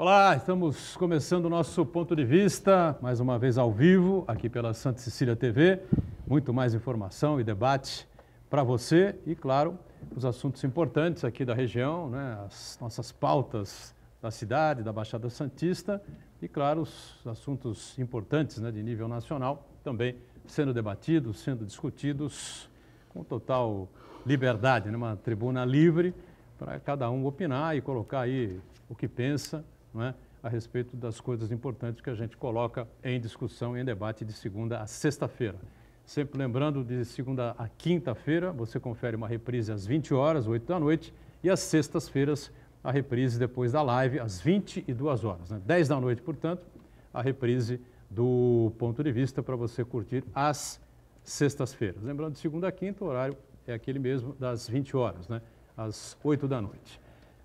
Olá, estamos começando o nosso ponto de vista, mais uma vez ao vivo, aqui pela Santa Cecília TV. Muito mais informação e debate para você e, claro, os assuntos importantes aqui da região, né? as nossas pautas da cidade, da Baixada Santista e, claro, os assuntos importantes né, de nível nacional também sendo debatidos, sendo discutidos com total liberdade, numa né, tribuna livre para cada um opinar e colocar aí o que pensa é? a respeito das coisas importantes que a gente coloca em discussão, e em debate de segunda a sexta-feira. Sempre lembrando, de segunda a quinta-feira, você confere uma reprise às 20 horas, 8 da noite, e às sextas-feiras, a reprise depois da live, às 22 horas. Né? 10 da noite, portanto, a reprise do ponto de vista para você curtir às sextas-feiras. Lembrando, de segunda a quinta, o horário é aquele mesmo das 20 horas, né? às 8 da noite.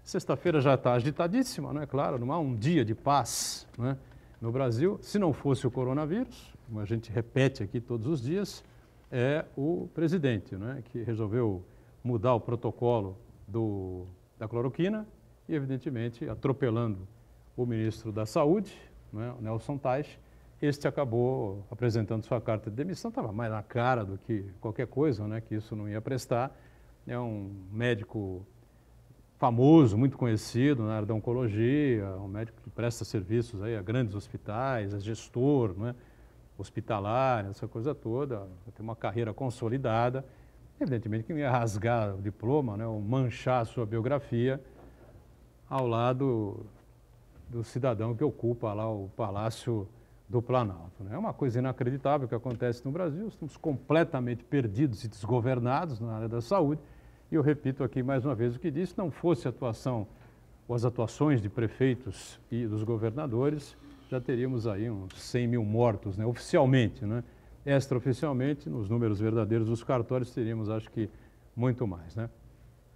Sexta-feira já está agitadíssima, não é claro? Não há um dia de paz né? no Brasil. Se não fosse o coronavírus, como a gente repete aqui todos os dias, é o presidente né? que resolveu mudar o protocolo do, da cloroquina e, evidentemente, atropelando o ministro da Saúde, né? o Nelson Taix, este acabou apresentando sua carta de demissão. Estava mais na cara do que qualquer coisa, né? que isso não ia prestar. É um médico famoso, muito conhecido na área da oncologia, um médico que presta serviços aí a grandes hospitais, é gestor né, hospitalar, essa coisa toda, tem uma carreira consolidada. Evidentemente que ia rasgar o diploma, né, ou manchar a sua biografia ao lado do cidadão que ocupa lá o Palácio do Planalto. Né? É uma coisa inacreditável que acontece no Brasil, estamos completamente perdidos e desgovernados na área da saúde e eu repito aqui mais uma vez o que disse, não fosse a atuação ou as atuações de prefeitos e dos governadores, já teríamos aí uns 100 mil mortos, né? oficialmente, né? Extraoficialmente, nos números verdadeiros dos cartórios, teríamos, acho que, muito mais, né?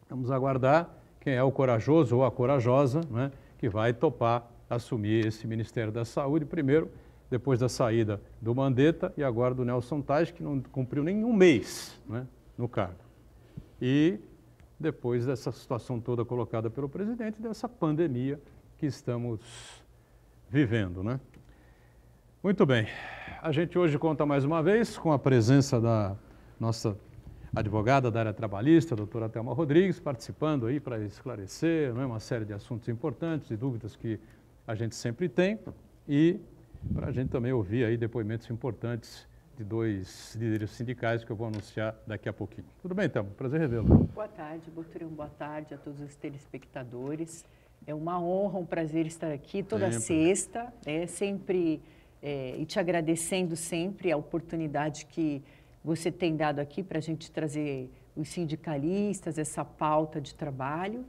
Vamos aguardar quem é o corajoso ou a corajosa, né? Que vai topar assumir esse Ministério da Saúde, primeiro, depois da saída do Mandetta e agora do Nelson Taj, que não cumpriu nenhum mês né, no cargo. E depois dessa situação toda colocada pelo presidente, dessa pandemia que estamos vivendo. Né? Muito bem, a gente hoje conta mais uma vez com a presença da nossa advogada da área trabalhista, a doutora Thelma Rodrigues, participando aí para esclarecer né, uma série de assuntos importantes e dúvidas que a gente sempre tem e para a gente também ouvir aí depoimentos importantes de dois líderes sindicais que eu vou anunciar daqui a pouquinho. Tudo bem, então Prazer revê-lo. Boa tarde, Butrão. Boa tarde a todos os telespectadores. É uma honra, um prazer estar aqui toda sempre. sexta, é sempre é, e te agradecendo sempre a oportunidade que você tem dado aqui para a gente trazer os sindicalistas, essa pauta de trabalho.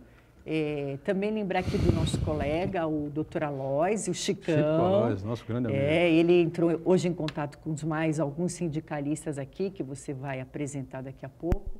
É, também lembrar aqui do nosso colega, o doutor Alois, o Chicão. Chico Alois, nosso grande amigo. É, ele entrou hoje em contato com mais alguns sindicalistas aqui, que você vai apresentar daqui a pouco.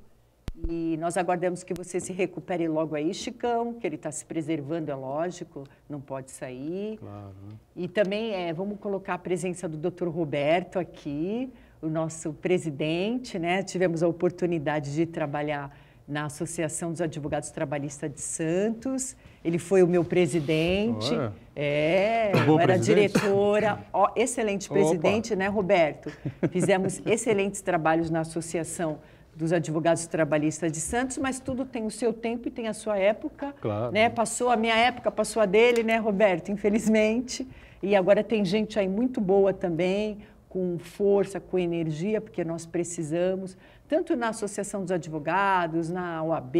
E nós aguardamos que você se recupere logo aí, Chicão, que ele está se preservando, é lógico, não pode sair. Claro. Né? E também é, vamos colocar a presença do doutor Roberto aqui, o nosso presidente, né? Tivemos a oportunidade de trabalhar na Associação dos Advogados Trabalhistas de Santos. Ele foi o meu presidente. Ué. É, Boa era diretora. Ó, excelente presidente, Opa. né, Roberto? Fizemos excelentes trabalhos na Associação dos Advogados Trabalhistas de Santos, mas tudo tem o seu tempo e tem a sua época. Claro. Né? Passou a minha época, passou a dele, né, Roberto? Infelizmente. E agora tem gente aí muito boa também, com força, com energia, porque nós precisamos tanto na Associação dos Advogados, na OAB,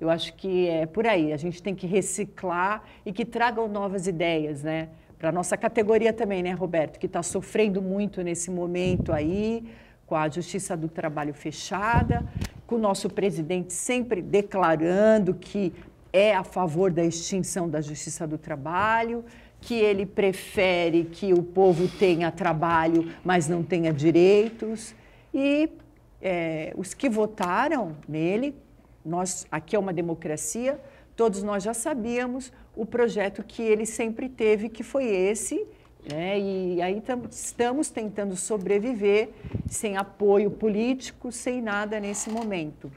eu acho que é por aí. A gente tem que reciclar e que tragam novas ideias, né? Para a nossa categoria também, né, Roberto, que está sofrendo muito nesse momento aí, com a Justiça do Trabalho fechada, com o nosso presidente sempre declarando que é a favor da extinção da Justiça do Trabalho que ele prefere que o povo tenha trabalho, mas não tenha direitos. E é, os que votaram nele, nós aqui é uma democracia, todos nós já sabíamos o projeto que ele sempre teve, que foi esse, né? e aí estamos tentando sobreviver sem apoio político, sem nada nesse momento.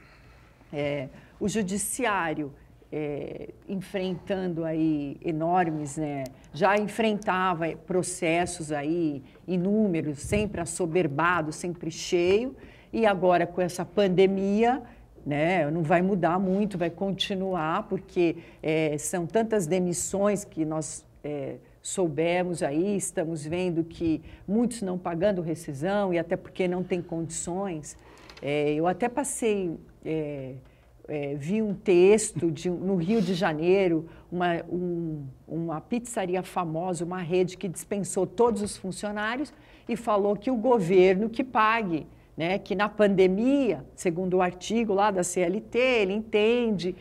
É, o judiciário é, enfrentando aí enormes, né? já enfrentava processos aí inúmeros, sempre assoberbado, sempre cheio, e agora, com essa pandemia, né, não vai mudar muito, vai continuar, porque é, são tantas demissões que nós é, soubemos aí, estamos vendo que muitos não pagando rescisão e até porque não tem condições. É, eu até passei. É, é vi um texto de, no Rio de Janeiro, uma, um, uma pizzaria famosa, uma rede que dispensou todos os funcionários e falou que o governo que pague né, que na pandemia, segundo o artigo lá da CLT, ele entende.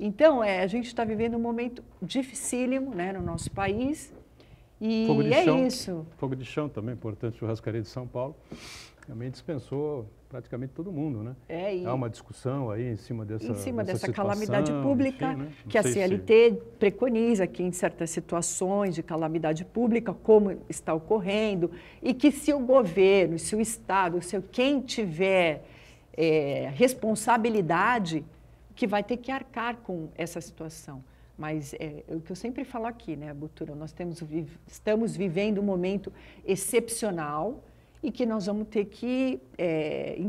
Então, é, a gente está vivendo um momento dificílimo né, no nosso país. E fogo de é chão, isso. Fogo de chão também, importante, churrascaria de São Paulo. Também dispensou praticamente todo mundo, né? É, e... Há uma discussão aí em cima dessa Em cima dessa, dessa calamidade pública, enfim, né? que a CLT se... preconiza que em certas situações de calamidade pública, como está ocorrendo, e que se o governo, se o Estado, se quem tiver é, responsabilidade, que vai ter que arcar com essa situação. Mas é, é, o que eu sempre falo aqui, né, Butura? Nós temos, estamos vivendo um momento excepcional, e que nós vamos ter que, é,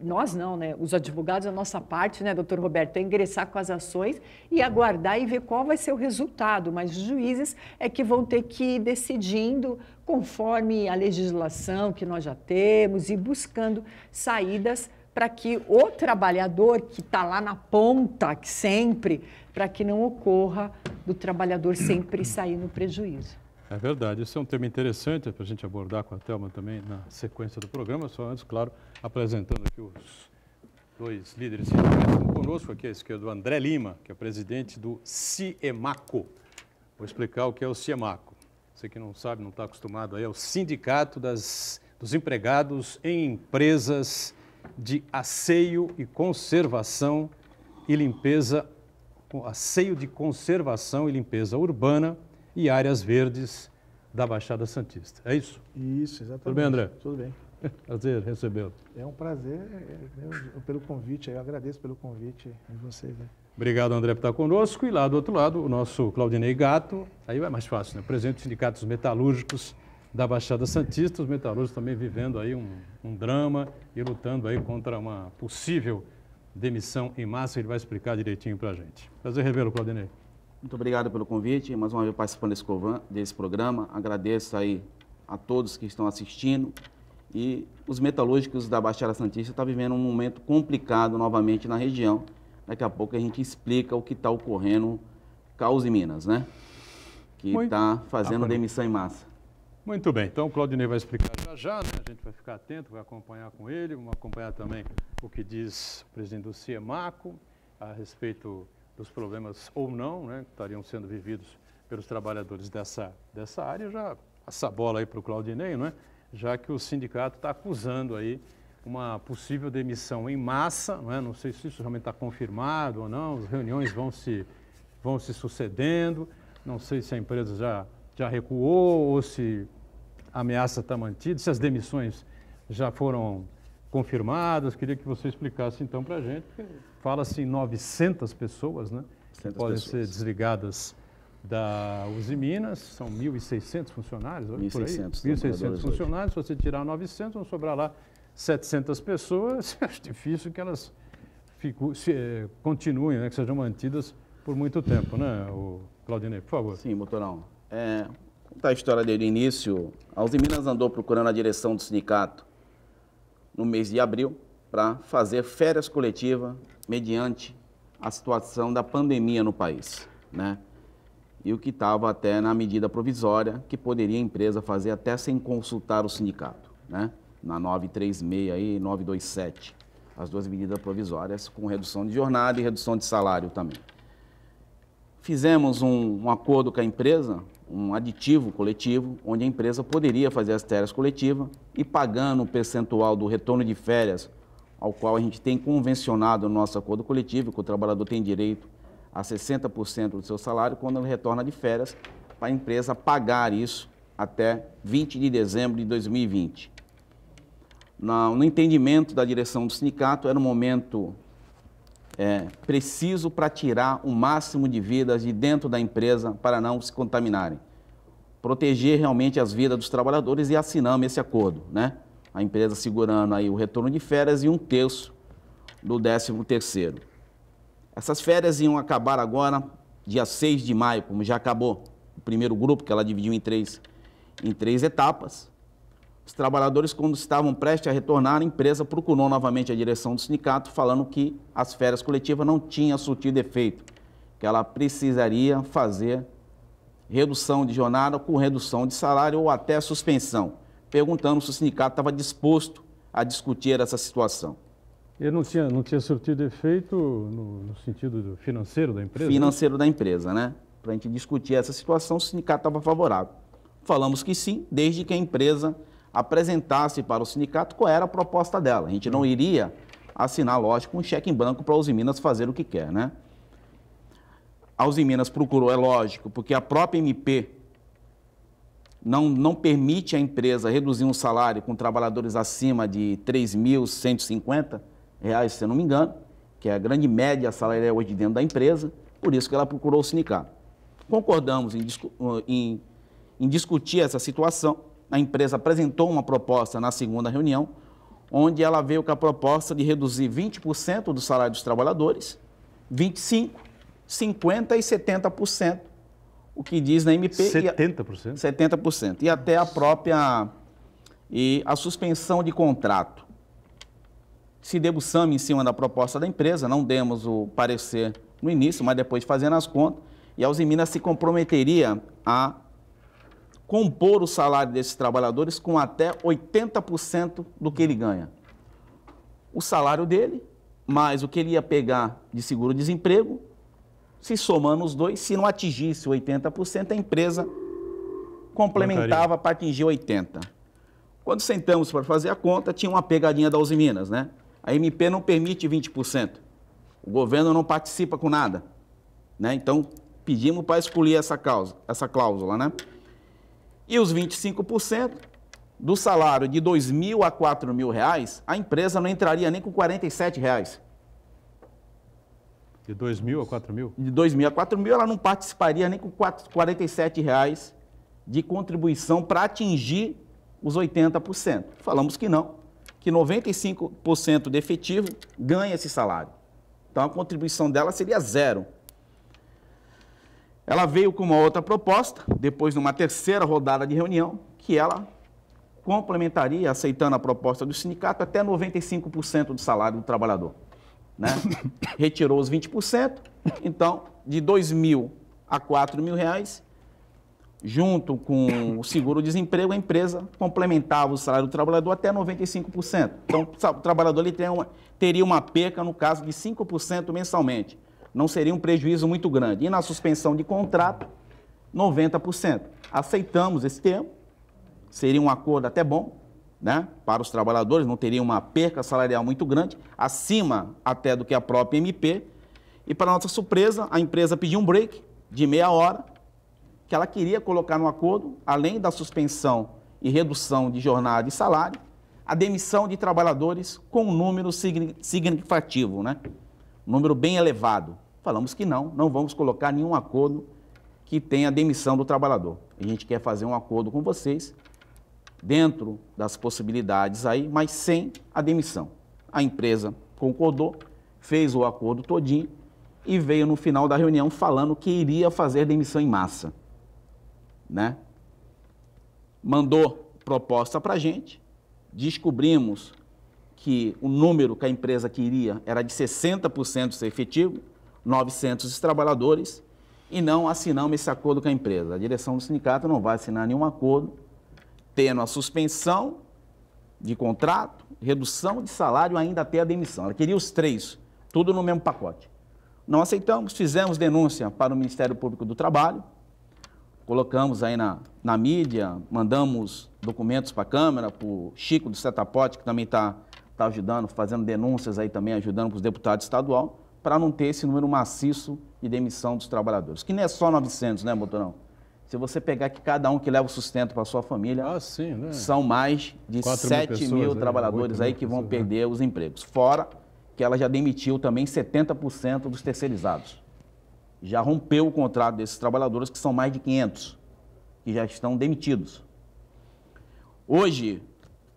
nós não, né, os advogados, a nossa parte, né, doutor Roberto, é ingressar com as ações e aguardar e ver qual vai ser o resultado, mas os juízes é que vão ter que ir decidindo conforme a legislação que nós já temos e buscando saídas para que o trabalhador que está lá na ponta, que sempre, para que não ocorra do trabalhador sempre sair no prejuízo. É verdade, isso é um tema interessante para a gente abordar com a Thelma também na sequência do programa, só antes, claro, apresentando aqui os dois líderes que estão conosco aqui à esquerda, o André Lima, que é presidente do CIEMACO. Vou explicar o que é o CIEMACO. Você que não sabe, não está acostumado aí, é o Sindicato das, dos Empregados em Empresas de Aceio e Conservação e Limpeza, Asseio de Conservação e Limpeza Urbana, e áreas verdes da Baixada Santista. É isso? Isso, exatamente. Tudo bem, André? Tudo bem. Prazer recebê-lo. É um prazer é, é, pelo convite, eu agradeço pelo convite de vocês. Né? Obrigado, André, por estar conosco. E lá do outro lado, o nosso Claudinei Gato, aí vai é mais fácil, né? Presidente do Sindicato dos Metalúrgicos da Baixada Santista, os metalúrgicos também vivendo aí um, um drama e lutando aí contra uma possível demissão em massa. Ele vai explicar direitinho para a gente. Prazer revê-lo, Claudinei. Muito obrigado pelo convite, mais uma vez participando desse, desse programa. Agradeço aí a todos que estão assistindo. E os metalúrgicos da Baixada Santista estão tá vivendo um momento complicado novamente na região. Daqui a pouco a gente explica o que está ocorrendo Caos e Minas, né? Que está fazendo demissão em massa. Muito bem, então o Claudinei vai explicar já já, né? a gente vai ficar atento, vai acompanhar com ele, vamos acompanhar também o que diz o presidente do CIEMACO a respeito os problemas ou não né, que estariam sendo vividos pelos trabalhadores dessa, dessa área, já essa bola aí para o Claudinei, não é? já que o sindicato está acusando aí uma possível demissão em massa, não, é? não sei se isso realmente está confirmado ou não, as reuniões vão se, vão se sucedendo, não sei se a empresa já, já recuou ou se a ameaça está mantida, se as demissões já foram confirmadas. Queria que você explicasse então para a gente, porque fala-se em 900 pessoas, né? 900 que podem pessoas. ser desligadas da Uzi Minas, são 1.600 funcionários, 1.600, 1.600 funcionários, hoje. se você tirar 900, vão sobrar lá 700 pessoas, acho difícil que elas fico, se, eh, continuem, né, que sejam mantidas por muito tempo, né, o Claudinei, por favor. Sim, Motorão. É, contar a história desde o início, a Uzi Minas andou procurando a direção do sindicato no mês de abril, para fazer férias coletivas mediante a situação da pandemia no país, né? E o que estava até na medida provisória, que poderia a empresa fazer até sem consultar o sindicato, né? Na 936 aí, 927, as duas medidas provisórias com redução de jornada e redução de salário também. Fizemos um, um acordo com a empresa, um aditivo coletivo, onde a empresa poderia fazer as férias coletivas e pagando o percentual do retorno de férias, ao qual a gente tem convencionado no nosso acordo coletivo, que o trabalhador tem direito a 60% do seu salário quando ele retorna de férias, para a empresa pagar isso até 20 de dezembro de 2020. No entendimento da direção do sindicato, era um momento é, preciso para tirar o máximo de vidas de dentro da empresa para não se contaminarem. Proteger realmente as vidas dos trabalhadores e assinamos esse acordo, né? A empresa segurando aí o retorno de férias e um terço do 13 terceiro. Essas férias iam acabar agora, dia 6 de maio, como já acabou o primeiro grupo, que ela dividiu em três, em três etapas. Os trabalhadores, quando estavam prestes a retornar, a empresa procurou novamente a direção do sindicato, falando que as férias coletivas não tinham surtido efeito, que ela precisaria fazer redução de jornada com redução de salário ou até suspensão, perguntando se o sindicato estava disposto a discutir essa situação. Ele não tinha, não tinha surtido efeito no, no sentido financeiro da empresa? Financeiro né? da empresa, né? Para a gente discutir essa situação, o sindicato estava favorável. Falamos que sim, desde que a empresa apresentasse para o sindicato qual era a proposta dela. A gente não iria assinar, lógico, um cheque em branco para a Uzi Minas fazer o que quer, né? A Uzi Minas procurou, é lógico, porque a própria MP não, não permite à empresa reduzir um salário com trabalhadores acima de R$ 3.150, se eu não me engano, que é a grande média salarial hoje dentro da empresa, por isso que ela procurou o sindicato. Concordamos em, em, em discutir essa situação a empresa apresentou uma proposta na segunda reunião, onde ela veio com a proposta de reduzir 20% do salário dos trabalhadores, 25%, 50% e 70%, o que diz na MP. 70%? E 70%. E até a própria. E a suspensão de contrato. Se debruçamos em cima da proposta da empresa, não demos o parecer no início, mas depois fazendo as contas, e a Usiminas se comprometeria a compor o salário desses trabalhadores com até 80% do que ele ganha. O salário dele, mais o que ele ia pegar de seguro-desemprego, se somando os dois, se não atingisse 80%, a empresa complementava para atingir 80%. Quando sentamos para fazer a conta, tinha uma pegadinha da Uzi Minas, né? A MP não permite 20%. O governo não participa com nada. Né? Então, pedimos para expolir essa, causa, essa cláusula, né? E os 25% do salário de R$ mil a R$ mil reais, a empresa não entraria nem com 47 reais. De 2 mil a 4 mil? De 2 mil a 4 mil, ela não participaria nem com 4, 47 reais de contribuição para atingir os 80%. Falamos que não, que 95% do efetivo ganha esse salário. Então a contribuição dela seria zero. Ela veio com uma outra proposta, depois de uma terceira rodada de reunião, que ela complementaria, aceitando a proposta do sindicato, até 95% do salário do trabalhador. Né? Retirou os 20%, então, de 2 mil a 4 mil reais, junto com o seguro-desemprego, a empresa complementava o salário do trabalhador até 95%. Então, o trabalhador ele uma, teria uma perca, no caso, de 5% mensalmente não seria um prejuízo muito grande. E na suspensão de contrato, 90%. Aceitamos esse termo, seria um acordo até bom né, para os trabalhadores, não teria uma perca salarial muito grande, acima até do que a própria MP. E para nossa surpresa, a empresa pediu um break de meia hora, que ela queria colocar no acordo, além da suspensão e redução de jornada e salário, a demissão de trabalhadores com um número significativo, né? um número bem elevado. Falamos que não, não vamos colocar nenhum acordo que tenha demissão do trabalhador. A gente quer fazer um acordo com vocês, dentro das possibilidades aí, mas sem a demissão. A empresa concordou, fez o acordo todinho e veio no final da reunião falando que iria fazer demissão em massa. Né? Mandou proposta para a gente, descobrimos que o número que a empresa queria era de 60% ser efetivo, 900 trabalhadores e não assinamos esse acordo com a empresa. A direção do sindicato não vai assinar nenhum acordo, tendo a suspensão de contrato, redução de salário ainda até a demissão. Ela queria os três, tudo no mesmo pacote. Não aceitamos, fizemos denúncia para o Ministério Público do Trabalho, colocamos aí na, na mídia, mandamos documentos para a Câmara, para o Chico do Setapote, que também está tá ajudando, fazendo denúncias aí também, ajudando para os deputados estadual para não ter esse número maciço de demissão dos trabalhadores. Que não é só 900, né, Motorão? Se você pegar que cada um que leva o sustento para sua família, ah, sim, né? são mais de 7 mil, mil, né? trabalhadores aí, aí que vão pessoas, né? perder né? os empregos. Fora que ela já demitiu também 70% dos terceirizados. Já rompeu o contrato desses trabalhadores, que são mais de 500, que já estão demitidos. Hoje,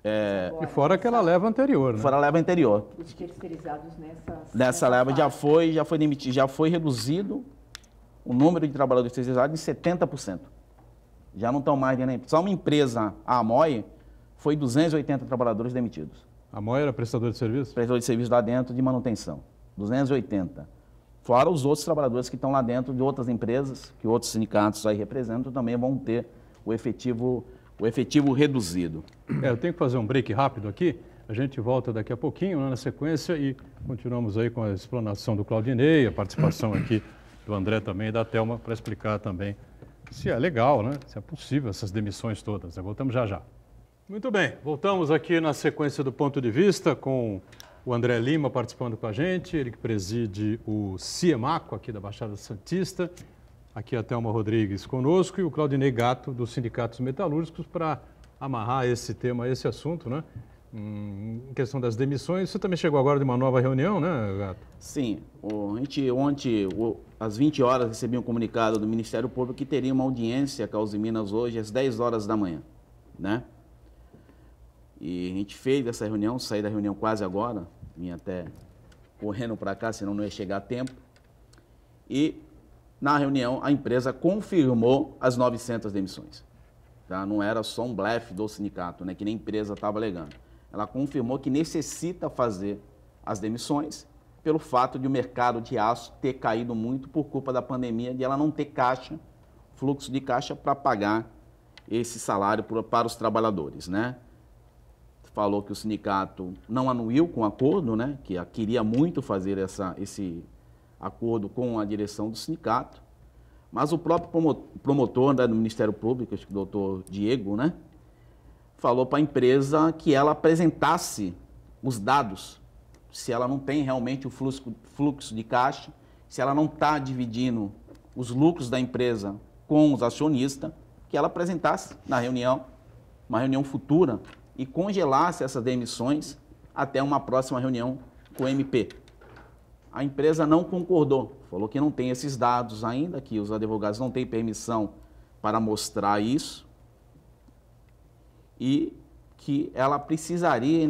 é, e fora aquela leva anterior, né? Fora a leva anterior. Os terceirizados nessa... Nessa leva já foi, já foi demitido, já foi reduzido o número de trabalhadores terceirizados em 70%. Já não estão mais né, nem Só uma empresa, a Amoy, foi 280 trabalhadores demitidos. A Amoy era prestador de serviço? Prestador de serviço lá dentro de manutenção. 280. Fora os outros trabalhadores que estão lá dentro de outras empresas, que outros sindicatos aí representam, também vão ter o efetivo o efetivo reduzido. É, eu tenho que fazer um break rápido aqui. A gente volta daqui a pouquinho, né, na sequência, e continuamos aí com a explanação do Claudinei, a participação aqui do André também e da Telma para explicar também se é legal, né? se é possível essas demissões todas. Né? Voltamos já já. Muito bem, voltamos aqui na sequência do ponto de vista com o André Lima participando com a gente, ele que preside o CIEMACO aqui da Baixada Santista aqui é a Thelma Rodrigues conosco e o Claudinei Gato, dos Sindicatos Metalúrgicos, para amarrar esse tema, esse assunto, né? Hum, em questão das demissões, você também chegou agora de uma nova reunião, né, Gato? Sim. O, a gente, ontem, o, às 20 horas, recebi um comunicado do Ministério Público que teria uma audiência com a Uzi Minas hoje às 10 horas da manhã, né? E a gente fez essa reunião, saí da reunião quase agora, vim até correndo para cá, senão não ia chegar a tempo. E na reunião, a empresa confirmou as 900 demissões. Tá? Não era só um blefe do sindicato, né? que nem a empresa estava alegando. Ela confirmou que necessita fazer as demissões pelo fato de o mercado de aço ter caído muito por culpa da pandemia, de ela não ter caixa, fluxo de caixa para pagar esse salário para os trabalhadores, né? Falou que o sindicato não anuiu com o acordo, né? Que queria muito fazer essa, esse acordo com a direção do sindicato, mas o próprio promotor né, do Ministério Público, acho que o doutor Diego, né, falou para a empresa que ela apresentasse os dados, se ela não tem realmente o fluxo, fluxo de caixa, se ela não está dividindo os lucros da empresa com os acionistas, que ela apresentasse na reunião, uma reunião futura, e congelasse essas demissões até uma próxima reunião com o MP a empresa não concordou, falou que não tem esses dados ainda, que os advogados não têm permissão para mostrar isso e que ela precisaria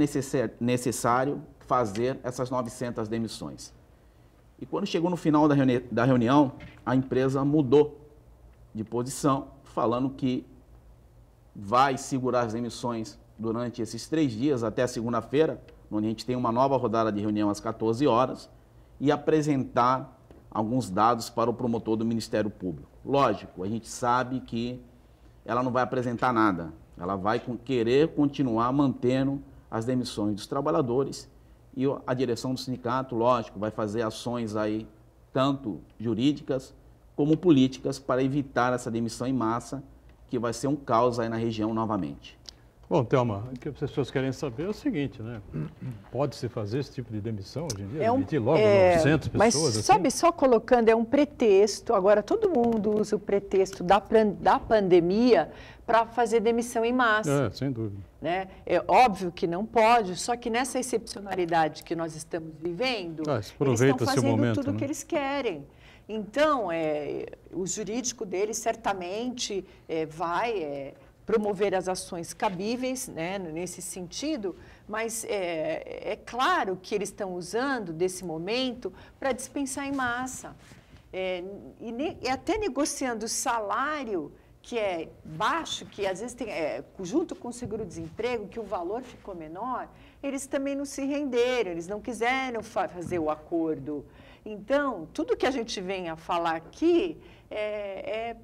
necessário fazer essas 900 demissões. E quando chegou no final da, reuni da reunião, a empresa mudou de posição, falando que vai segurar as demissões durante esses três dias, até segunda-feira, onde a gente tem uma nova rodada de reunião às 14 horas, e apresentar alguns dados para o promotor do Ministério Público. Lógico, a gente sabe que ela não vai apresentar nada, ela vai querer continuar mantendo as demissões dos trabalhadores e a direção do sindicato, lógico, vai fazer ações aí tanto jurídicas como políticas para evitar essa demissão em massa que vai ser um caos aí na região novamente. Bom, Thelma, o que as pessoas querem saber é o seguinte, né? Pode-se fazer esse tipo de demissão hoje em dia? É um, Demitir logo é, 900 pessoas? Mas assim? sabe, só colocando, é um pretexto, agora todo mundo usa o pretexto da, da pandemia para fazer demissão em massa. É, sem dúvida. Né? É óbvio que não pode, só que nessa excepcionalidade que nós estamos vivendo, ah, eles estão fazendo momento, tudo o né? que eles querem. Então, é, o jurídico deles certamente é, vai... É, promover as ações cabíveis né, nesse sentido, mas é, é claro que eles estão usando desse momento para dispensar em massa. É, e, ne, e até negociando salário que é baixo, que às vezes tem, é, junto com o seguro-desemprego, que o valor ficou menor, eles também não se renderam, eles não quiseram fa fazer o acordo. Então, tudo que a gente vem a falar aqui é, é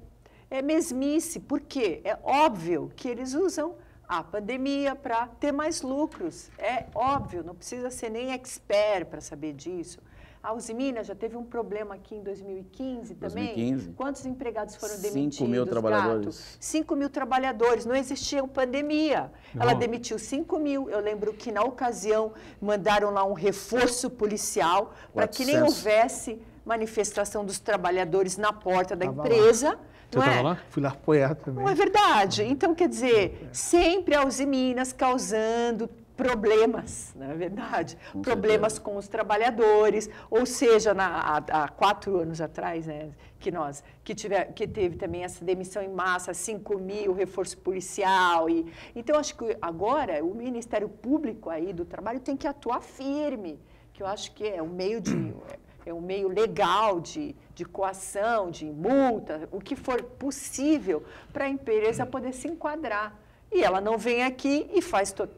é mesmice, porque é óbvio que eles usam a pandemia para ter mais lucros. É óbvio, não precisa ser nem expert para saber disso. A Usiminas já teve um problema aqui em 2015 também. 2015. Quantos empregados foram Cinco demitidos? 5 mil trabalhadores. Gato? 5 mil trabalhadores. Não existia pandemia. Não. Ela demitiu 5 mil. Eu lembro que, na ocasião, mandaram lá um reforço policial para que nem houvesse manifestação dos trabalhadores na porta da Tava empresa. Lá você estava é? lá? Fui lá apoiar também. Não é verdade. Então, quer dizer, sempre a Uzi Minas causando problemas, não é verdade, com problemas com os trabalhadores, ou seja, na, há, há, quatro anos atrás, né, que nós, que, tiver, que teve também essa demissão em massa, 5 mil, reforço policial, e, então acho que agora o Ministério Público aí do Trabalho tem que atuar firme, que eu acho que é um meio de... é um meio legal de, de coação, de multa, o que for possível para a empresa poder se enquadrar. E ela não vem aqui e faz todo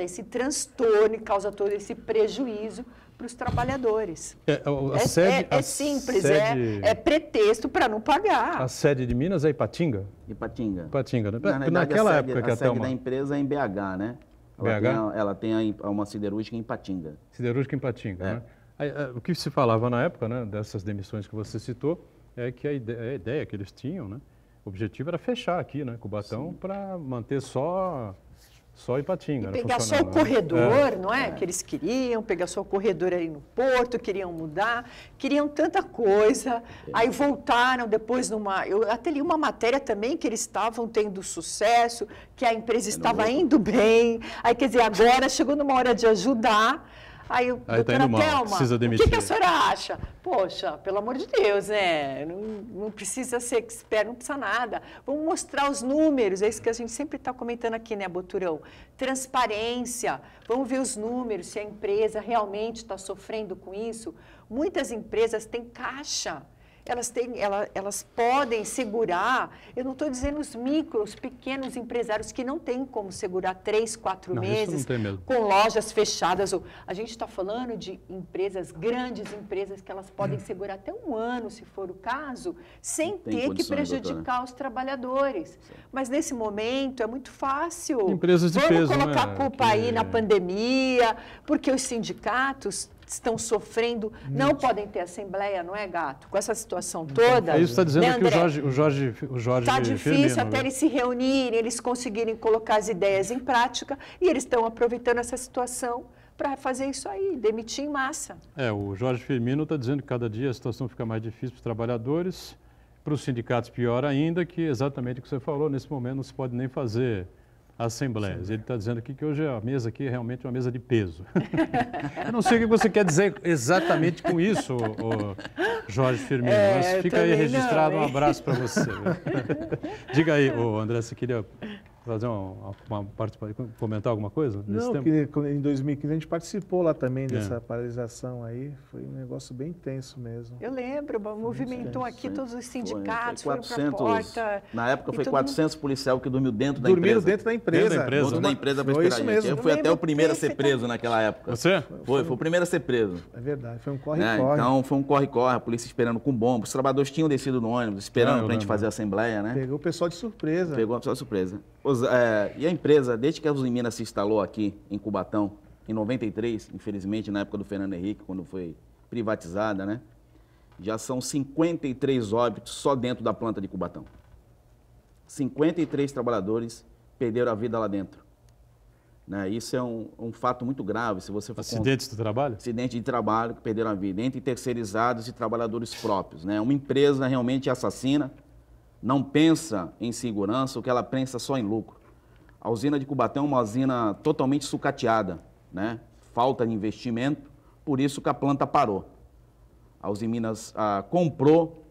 esse transtorno e causa todo esse prejuízo para os trabalhadores. É, a, é, sede, é, é simples, é, sede, é, pretexto para não pagar. A sede de Minas é Ipatinga? Ipatinga. Ipatinga, né? Na, na Naquela sede, época que a sede uma... da empresa é em BH, né? Ela BH? Tem, ela tem uma siderúrgica em Ipatinga. Siderúrgica em Ipatinga, é. né? É, o que se falava na época, né, dessas demissões que você citou, é que a ideia, a ideia que eles tinham, né, o objetivo era fechar aqui, né, Cubatão, para manter só só Ipatinga. E né, pegar só o né? corredor, é. não é? é? Que eles queriam, pegar só o corredor ali no porto, queriam mudar, queriam tanta coisa. É. Aí voltaram depois numa. Eu até li uma matéria também que eles estavam tendo sucesso, que a empresa é estava indo bem. Aí, quer dizer, agora chegou numa hora de ajudar. Aí o Aí doutora tá Thelma, o que, que, a senhora acha? Poxa, pelo amor de Deus, né? Não, não precisa ser expert, não precisa nada. Vamos mostrar os números, é isso que a gente sempre está comentando aqui, né, Boturão? Transparência, vamos ver os números, se a empresa realmente está sofrendo com isso. Muitas empresas têm caixa, elas, têm, ela, elas podem segurar, eu não estou dizendo os micros, pequenos empresários que não têm como segurar três, quatro não, meses com lojas fechadas. a gente está falando de empresas, grandes empresas, que elas podem hum. segurar até um ano, se for o caso, sem ter que prejudicar doutora. os trabalhadores. Sim. Mas nesse momento é muito fácil. Empresas de Vamos peso, colocar né, a culpa aí na é. pandemia, porque os sindicatos estão sofrendo, não podem ter assembleia, não é, Gato? Com essa situação toda. Aí isso está dizendo né, que o Jorge, o Jorge, o Jorge Está difícil Firmino, né? até né? eles se reunirem, eles conseguirem colocar as ideias em prática e eles estão aproveitando essa situação para fazer isso aí, demitir em massa. É, o Jorge Firmino está dizendo que cada dia a situação fica mais difícil para os trabalhadores, para os sindicatos pior ainda, que exatamente o que você falou, nesse momento não se pode nem fazer assembleias. Sim. Ele está dizendo aqui que hoje a mesa aqui é realmente uma mesa de peso. eu não sei o que você quer dizer exatamente com isso, Jorge Firmino, é, mas fica aí registrado não, um abraço para você. Diga aí, André, você queria fazer uma, uma, uma comentar alguma coisa? Não, porque em 2015 a gente participou lá também é. dessa é. paralisação aí, foi um negócio bem tenso mesmo. Eu lembro, movimentou aqui sim. todos os sindicatos, foi, 400, foram porta. Na época foi 400 mundo... policial que dormiu dentro da Dormiram empresa. Dormiram dentro da empresa. Dentro da empresa, dentro da né? empresa foi esperar isso mesmo. Eu, fui até o primeiro a ser preso naquela época. Você? Foi, foi, foi o primeiro a ser preso. É verdade, foi um né? corre-corre. É, então foi um corre-corre, a polícia esperando com bomba. Os trabalhadores tinham descido no ônibus, esperando é, para a gente fazer a assembleia, né? Pegou o pessoal de surpresa. Pegou o pessoal de surpresa. Os, é, e a empresa, desde que a Usiminas se instalou aqui em Cubatão, em 93, infelizmente, na época do Fernando Henrique, quando foi privatizada, né? Já são 53 óbitos só dentro da planta de Cubatão. 53 trabalhadores perderam a vida lá dentro. Né? Isso é um, um, fato muito grave. Se você Acidentes contra... do trabalho? Acidente de trabalho que perderam a vida, entre terceirizados e trabalhadores próprios. Né? Uma empresa realmente assassina, não pensa em segurança, o que ela pensa só em lucro. A usina de Cubatão é uma usina totalmente sucateada, né? falta de investimento, por isso que a planta parou. A Usiminas ah, comprou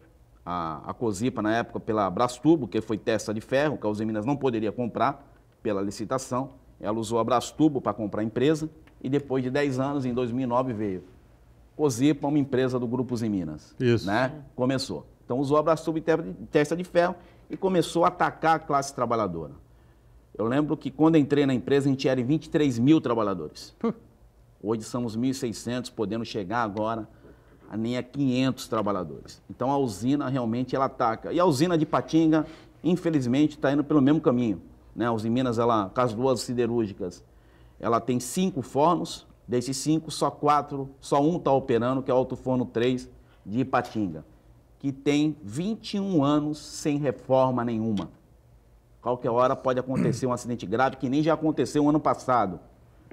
a, a Cosipa na época pela Brastubo, que foi testa de ferro, que a Usiminas não poderia comprar pela licitação. Ela usou a Brastubo para comprar a empresa e depois de 10 anos, em 2009, veio. Cosipa, é uma empresa do Grupo Usiminas. Isso. Né? Começou. Então usou a Brasturba em testa de ferro e começou a atacar a classe trabalhadora. Eu lembro que quando entrei na empresa, a gente era em 23 mil trabalhadores. Hoje somos 1.600, podendo chegar agora a nem a 500 trabalhadores. Então a usina realmente ela ataca. E a usina de Patinga, infelizmente, está indo pelo mesmo caminho. Né? A usina Minas, ela, com as duas siderúrgicas, ela tem cinco fornos. Desses cinco, só quatro, só um está operando, que é o Alto Forno 3 de Ipatinga que tem 21 anos sem reforma nenhuma. Qualquer hora pode acontecer um acidente grave, que nem já aconteceu ano passado.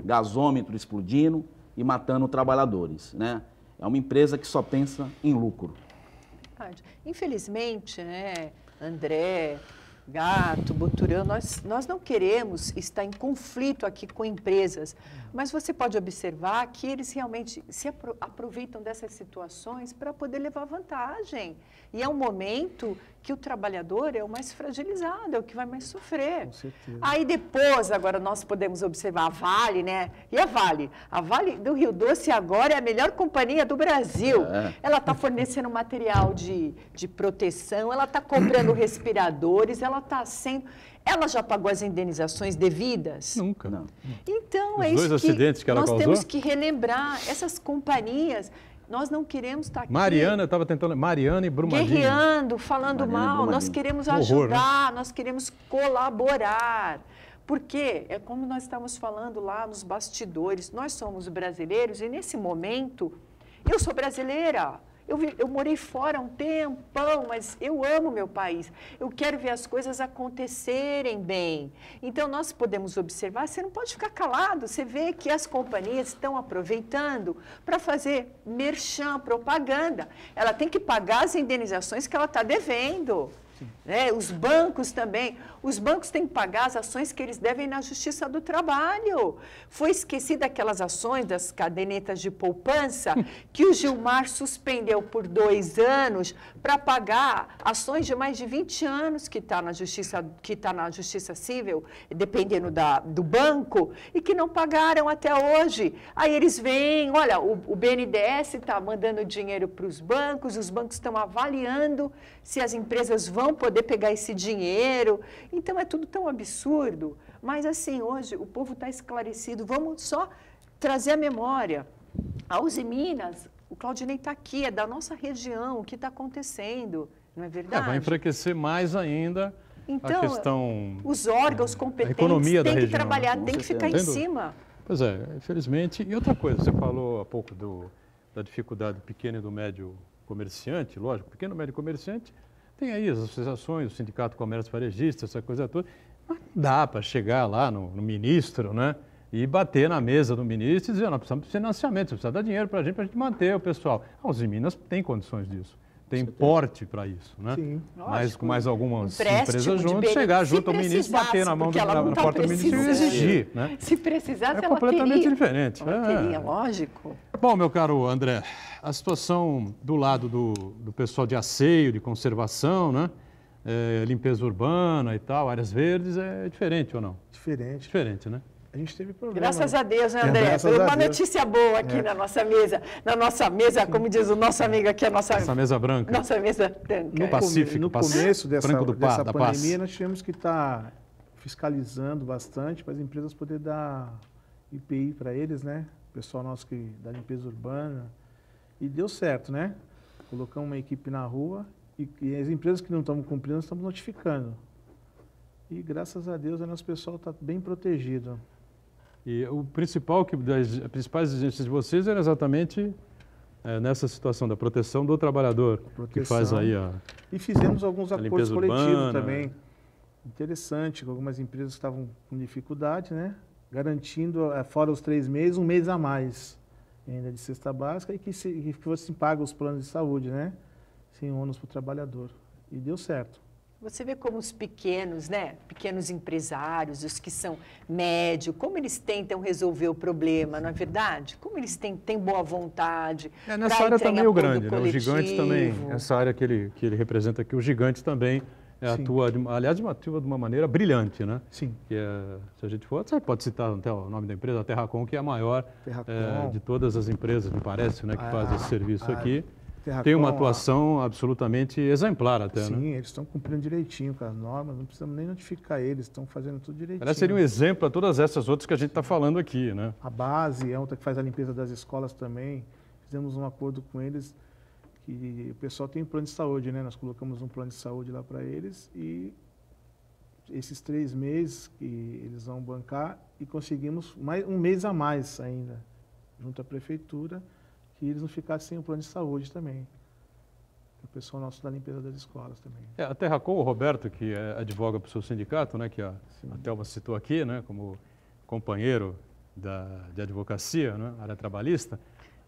Gasômetro explodindo e matando trabalhadores. Né? É uma empresa que só pensa em lucro. Infelizmente, né, André, gato, boturão, nós, nós não queremos estar em conflito aqui com empresas, mas você pode observar que eles realmente se apro aproveitam dessas situações para poder levar vantagem. E é um momento que o trabalhador é o mais fragilizado, é o que vai mais sofrer. Aí depois, agora nós podemos observar a Vale, né? E a Vale? A Vale do Rio Doce agora é a melhor companhia do Brasil. É. Ela está fornecendo material de, de proteção, ela está comprando respiradores, ela ela está sendo. Ela já pagou as indenizações devidas? Nunca. Não. Então, Os é isso que, que nós causou? temos que relembrar. Essas companhias, nós não queremos estar tá aqui. Mariana, eu estava tentando. Mariana e Brumadinho. Guerreando, falando Mariana mal. Nós queremos ajudar, Horror, né? nós queremos colaborar. Porque é como nós estamos falando lá nos bastidores, nós somos brasileiros e nesse momento eu sou brasileira. Eu, vi, eu morei fora um tempão, mas eu amo meu país. Eu quero ver as coisas acontecerem bem. Então, nós podemos observar, você não pode ficar calado. Você vê que as companhias estão aproveitando para fazer merchan, propaganda. Ela tem que pagar as indenizações que ela está devendo. Né? Os bancos também. Os bancos têm que pagar as ações que eles devem na Justiça do Trabalho. Foi esquecida aquelas ações das cadenetas de poupança que o Gilmar suspendeu por dois anos para pagar ações de mais de 20 anos que está na Justiça que está na Justiça Civil, dependendo da, do banco, e que não pagaram até hoje. Aí eles vêm, olha, o, o BNDES está mandando dinheiro para os bancos, os bancos estão avaliando se as empresas vão não poder pegar esse dinheiro. Então é tudo tão absurdo. Mas assim, hoje o povo está esclarecido. Vamos só trazer a memória. A Uzi Minas, o Claudinei está aqui, é da nossa região, o que está acontecendo, não é verdade? É, vai enfraquecer mais ainda então, a questão... os órgãos competentes economia têm que região, trabalhar, têm que ficar entendo? em cima. Pois é, infelizmente. E outra coisa, você falou há pouco do, da dificuldade do pequeno e do médio comerciante, lógico, pequeno e médio comerciante tem aí as associações, o Sindicato Comércio Varejista, essa coisa toda. Mas dá para chegar lá no, no, ministro, né? E bater na mesa do ministro e dizer, nós precisamos de financiamento, você precisa dar dinheiro para a gente, para a gente manter o pessoal. Ah, os Minas têm condições disso tem porte para isso, né? Sim. Mas com mais algumas empresas juntas, chegar junto ao ministro, bater na mão do, na, tá na porta do ministro e exigir, né? Se precisasse, é ela completamente teria. diferente. Ela é. teria, lógico. Bom, meu caro André, a situação do lado do, do pessoal de asseio, de conservação, né? É, limpeza urbana e tal, áreas verdes, é diferente ou não? Diferente. Diferente, né? a gente teve problema. Graças a Deus, né, é, André? Graças Uma notícia boa aqui é. na nossa mesa. Na nossa mesa, como diz o nosso amigo aqui, a nossa... mesa branca. Nossa mesa branca. No Pacífico. No começo dessa, dessa da pandemia, Paz. nós tivemos que estar tá fiscalizando bastante para as empresas poderem dar IPI para eles, né? O pessoal nosso que da limpeza urbana. E deu certo, né? Colocamos uma equipe na rua e, e as empresas que não estão cumprindo, estamos notificando. E graças a Deus, o né, nosso pessoal está bem protegido. E o principal que das principais exigências de vocês era exatamente é, nessa situação da proteção do trabalhador proteção. que faz aí a e fizemos alguns acordos coletivos né? também interessante com algumas empresas que estavam com dificuldade, né? Garantindo é, fora os três meses um mês a mais ainda de cesta básica e que, se, que os planos de saúde, né? Sem ônus para o trabalhador e deu certo. Você vê como os pequenos, né, pequenos empresários, os que são médio, como eles tentam resolver o problema, não é verdade? Como eles têm, têm boa vontade. É, nessa área também tá o grande, né? o gigante também, essa área que ele, que ele representa aqui, o gigante também é, atua, aliás, atua de uma maneira brilhante, né? Sim. Que é, se a gente for, você pode citar até o nome da empresa, a Terracom, que é a maior é, de todas as empresas, me parece, né, que ah, faz esse serviço ah, aqui. Ah tem uma atuação a... absolutamente exemplar até, Sim, né? eles estão cumprindo direitinho com as normas, não precisamos nem notificar eles, estão fazendo tudo direitinho. Parece seria um exemplo a todas essas outras que a gente está falando aqui, né? A base é outra que faz a limpeza das escolas também. Fizemos um acordo com eles que o pessoal tem um plano de saúde, né? Nós colocamos um plano de saúde lá para eles e esses três meses que eles vão bancar e conseguimos mais um mês a mais ainda junto à prefeitura que eles não ficassem sem o plano de saúde também. O pessoal nosso da limpeza das escolas também. É, a Terracom, o Roberto, que é, advoga para o seu sindicato, né, que a, a Thelma citou aqui, né, como companheiro da, de advocacia, né, área trabalhista,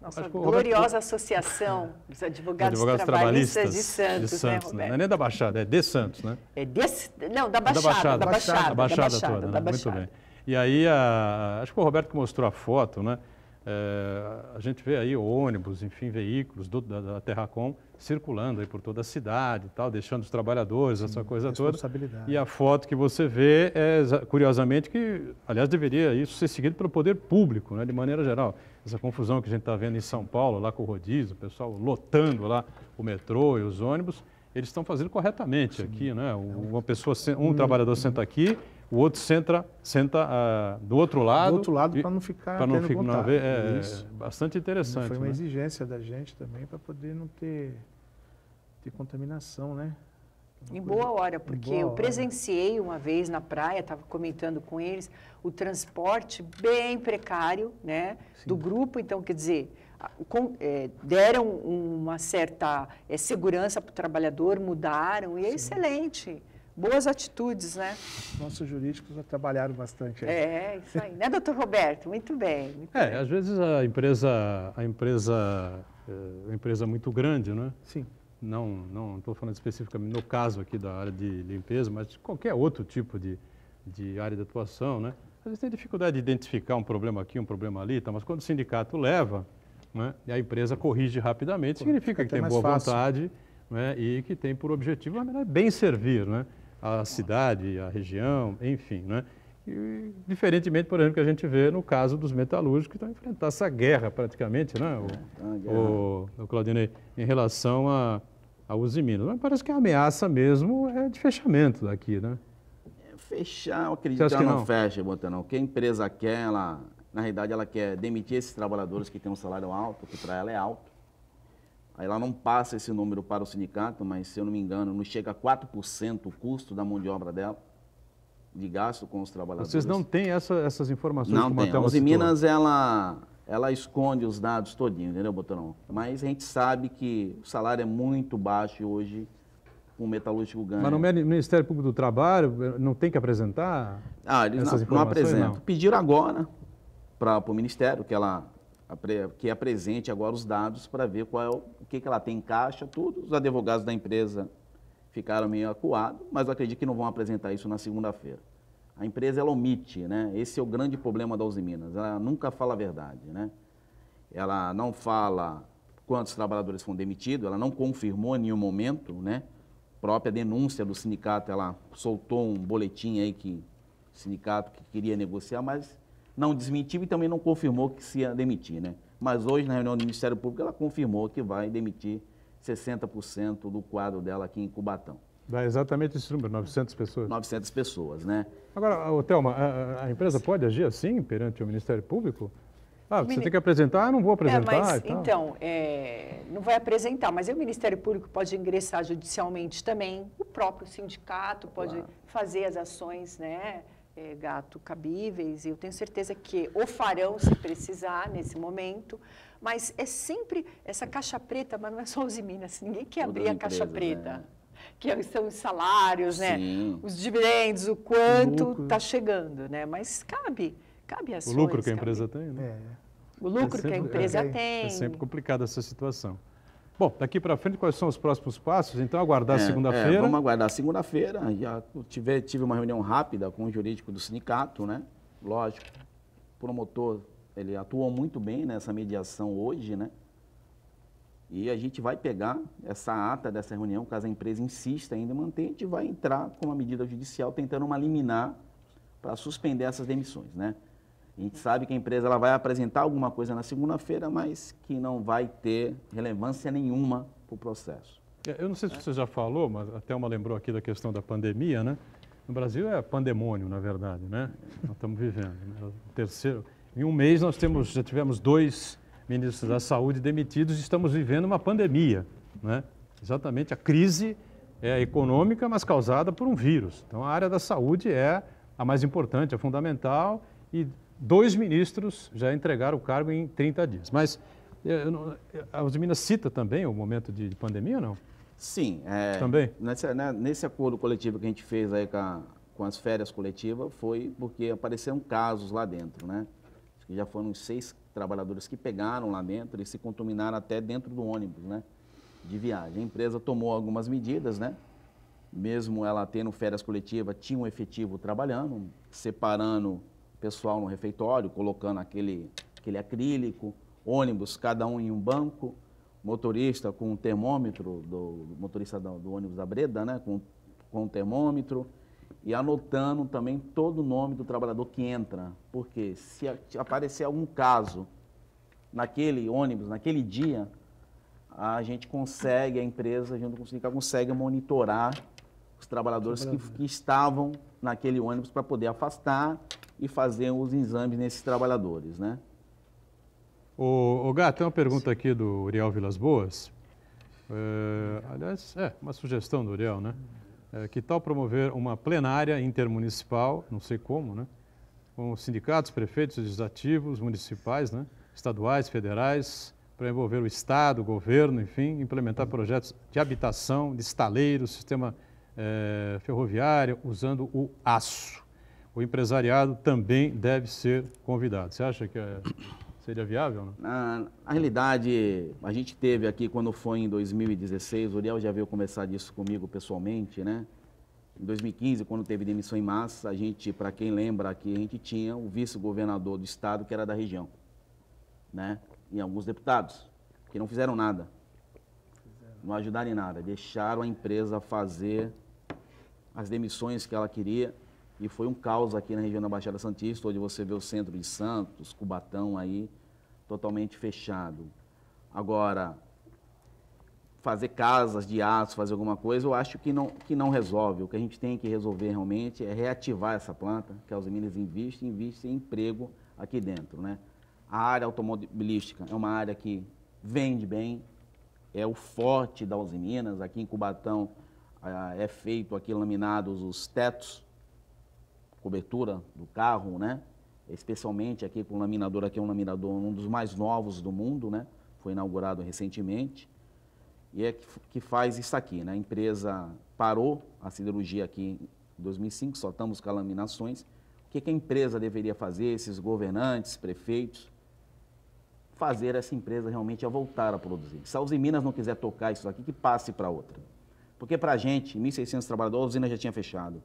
nossa gloriosa associação dos advogados, advogados trabalhistas, trabalhistas, de Santos, de né, Santos né, né? Não é nem da Baixada, é de Santos, né? É desse, não, da Baixada, da Baixada, da Baixada, da Baixada, da Baixada toda, da né? Muito bem. E aí, a, acho que o Roberto que mostrou a foto, né? É, a gente vê aí ônibus, enfim, veículos do, da, da Terracom circulando aí por toda a cidade e tal, deixando os trabalhadores, Sim, essa coisa toda. E a foto que você vê é, curiosamente, que, aliás, deveria isso ser seguido pelo poder público, né, de maneira geral. Essa confusão que a gente está vendo em São Paulo, lá com o rodízio, o pessoal lotando lá o metrô e os ônibus, eles estão fazendo corretamente Sim. aqui, né? É Uma pessoa, um trabalhador senta aqui, o outro senta, senta uh, do outro lado. Do outro lado para não ficar para não ficar não ver, é, Isso. É bastante interessante. Foi uma né? exigência da gente também para poder não ter, ter contaminação, né? em boa hora, porque boa eu presenciei hora. uma vez na praia, estava comentando com eles, o transporte bem precário, né, do grupo, então quer dizer, com, é, deram uma certa é, segurança para o trabalhador, mudaram e é Sim. excelente boas atitudes, né? Nossos jurídicos já trabalharam bastante. Aí. É, isso aí, né, doutor Roberto? Muito bem. Muito é, bem. às vezes a empresa, a empresa, eh, a empresa é muito grande, né? Sim. Não, não estou falando especificamente no caso aqui da área de limpeza, mas de qualquer outro tipo de, de área de atuação, né? Às vezes tem dificuldade de identificar um problema aqui, um problema ali, tá? mas quando o sindicato leva né, e a empresa corrige rapidamente, significa que tem boa fácil. vontade né, e que tem por objetivo, na verdade, bem servir, né? a cidade, a região, enfim, né? E, diferentemente, por exemplo, que a gente vê no caso dos metalúrgicos que estão enfrentando essa guerra praticamente, né, o, é, o, o Claudinei, em relação a, a Usiminas. Mas parece que a ameaça mesmo é de fechamento daqui, né? É fechar, eu acredito que não, não fecha, Botanão. Que a empresa quer, ela, na realidade, ela quer demitir esses trabalhadores que têm um salário alto, que para ela é alto, Aí lá não passa esse número para o sindicato, mas se eu não me engano, não chega a 4% o custo da mão de obra dela, de gasto com os trabalhadores. Vocês não têm essa, essas informações? Não tem. A Uzi Minas, ela, ela esconde os dados todinho, entendeu, Botão? Mas a gente sabe que o salário é muito baixo hoje, o metalúrgico ganha. Mas no Ministério Público do Trabalho não tem que apresentar? Ah, eles não, não apresentam. Pediram agora para o Ministério que ela que apresente agora os dados para ver qual é o, que, que ela tem em caixa, tudo. Os advogados da empresa ficaram meio acuados, mas eu acredito que não vão apresentar isso na segunda-feira. A empresa ela omite, né? Esse é o grande problema da Uzi Minas. Ela nunca fala a verdade, né? Ela não fala quantos trabalhadores foram demitidos, ela não confirmou em nenhum momento, né? A própria denúncia do sindicato, ela soltou um boletim aí que sindicato que queria negociar, mas não desmentiu e também não confirmou que se ia demitir, né? Mas hoje, na reunião do Ministério Público, ela confirmou que vai demitir 60% do quadro dela aqui em Cubatão. Dá exatamente esse número, 900 pessoas. 900 pessoas, né? Agora, Thelma, a, a empresa pode agir assim perante o Ministério Público? Ah, você tem que apresentar, eu não vou é, apresentar. É, mas, então, é, não vai apresentar, mas o Ministério Público pode ingressar judicialmente também, o próprio sindicato pode claro. fazer as ações, né? é, gato cabíveis, e eu tenho certeza que o farão se precisar nesse momento, mas é sempre essa caixa preta, mas não é só os Minas, ninguém quer Todas abrir a caixa preta. Né? Que é, são os salários, né? os dividendos, o quanto está chegando, né? Mas cabe, cabe ações. O lucro que a empresa tem, né? É. O lucro é sempre, que a empresa é, é tem. É sempre complicada essa situação. Bom, daqui para frente, quais são os próximos passos? Então, aguardar é, é segunda-feira. É, vamos aguardar segunda-feira. Já tive, tive uma reunião rápida com o jurídico do sindicato, né? Lógico, o promotor, ele atuou muito bem nessa mediação hoje, né? E a gente vai pegar essa ata dessa reunião, caso a empresa insista ainda em manter, a gente vai entrar com uma medida judicial tentando uma liminar para suspender essas demissões, né? A gente sabe que a empresa ela vai apresentar alguma coisa na segunda-feira, mas que não vai ter relevância nenhuma para o processo. É, eu não sei se você já falou, mas até uma lembrou aqui da questão da pandemia, né? No Brasil é pandemônio, na verdade, né? Nós estamos vivendo. Né? Terceiro, em um mês nós temos, já tivemos dois ministros da Saúde demitidos e estamos vivendo uma pandemia, né? Exatamente a crise é econômica, mas causada por um vírus. Então a área da saúde é a mais importante, a é fundamental e dois ministros já entregaram o cargo em 30 dias. Mas eh, não, eh, a Usmina cita também o momento de, de pandemia ou não? Sim. É, também? Nesse, né, nesse, acordo coletivo que a gente fez aí com, a, com as férias coletivas foi porque apareceram casos lá dentro, né? Acho que já foram seis trabalhadores que pegaram lá dentro e se contaminaram até dentro do ônibus, né? De viagem. A empresa tomou algumas medidas, né? Mesmo ela tendo férias coletivas, tinha um efetivo trabalhando, separando pessoal no refeitório, colocando aquele, aquele acrílico, ônibus, cada um em um banco, motorista com um termômetro, do motorista do, do ônibus da Breda, né, com, com um termômetro, e anotando também todo o nome do trabalhador que entra, porque se aparecer algum caso naquele ônibus, naquele dia, a gente consegue, a empresa, a gente consegue monitorar os trabalhadores que, que estavam naquele ônibus para poder afastar e fazer os exames nesses trabalhadores, né? O, o Gato, tem uma pergunta aqui do Uriel Vilas Boas. É, aliás, é uma sugestão do Uriel, né? É, que tal promover uma plenária intermunicipal, não sei como, né? Com sindicatos, prefeitos, legislativos, municipais, né? Estaduais, federais, para envolver o Estado, o governo, enfim, implementar projetos de habitação, de estaleiro, sistema é, ferroviária usando o aço. O empresariado também deve ser convidado. Você acha que é, seria viável? Na, na, realidade, a gente teve aqui, quando foi em 2016, o Uriel já veio começar disso comigo pessoalmente, né? Em 2015, quando teve demissão em massa, a gente, para quem lembra aqui, a gente tinha o vice-governador do estado, que era da região, né? E alguns deputados, que não fizeram nada. Não ajudaram em nada, deixaram a empresa fazer as demissões que ela queria. E foi um caos aqui na região da Baixada Santista, onde você vê o centro de Santos, Cubatão aí, totalmente fechado. Agora, fazer casas de aço, fazer alguma coisa, eu acho que não, que não resolve. O que a gente tem que resolver realmente é reativar essa planta, que a Usiminas investe, investe em emprego aqui dentro. Né? A área automobilística é uma área que vende bem, é o forte da Usiminas, aqui em Cubatão ah, é feito aqui laminados os tetos, cobertura do carro, né? Especialmente aqui com o laminador, aqui é um laminador, um dos mais novos do mundo, né? Foi inaugurado recentemente. E é que, que faz isso aqui, né? A empresa parou a siderurgia aqui em 2005, só estamos com laminações. O que, que a empresa deveria fazer, esses governantes, prefeitos? Fazer essa empresa realmente a voltar a produzir. Se a Uzi Minas não quiser tocar isso aqui, que passe para outra. Porque para a gente, 1.600 trabalhadores, a usina já tinha fechado.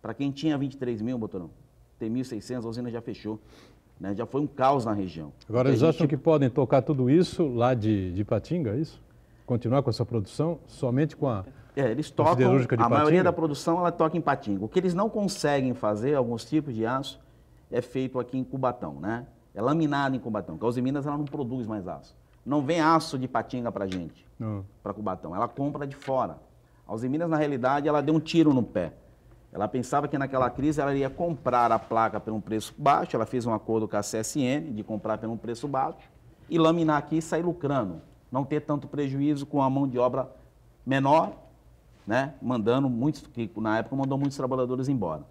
Para quem tinha 23 mil, Botorão, tem 1.600, a usina já fechou. Né? Já foi um caos na região. Agora, eles gente... acham que podem tocar tudo isso lá de, de Patinga, é isso? Continuar com essa produção somente com a. É, eles tocam. De a maioria da produção ela toca em Patinga. O que eles não conseguem fazer, alguns tipos de aço, é feito aqui em Cubatão, né? É laminado em Cubatão. Porque a Uzi Minas ela não produz mais aço. Não vem aço de Patinga para gente, para Cubatão. Ela compra de fora. Alziminas, na realidade, ela deu um tiro no pé. Ela pensava que naquela crise ela iria comprar a placa por um preço baixo, ela fez um acordo com a CSN de comprar por um preço baixo e laminar aqui e sair lucrando, não ter tanto prejuízo com a mão de obra menor, né? mandando muitos, que na época mandou muitos trabalhadores embora.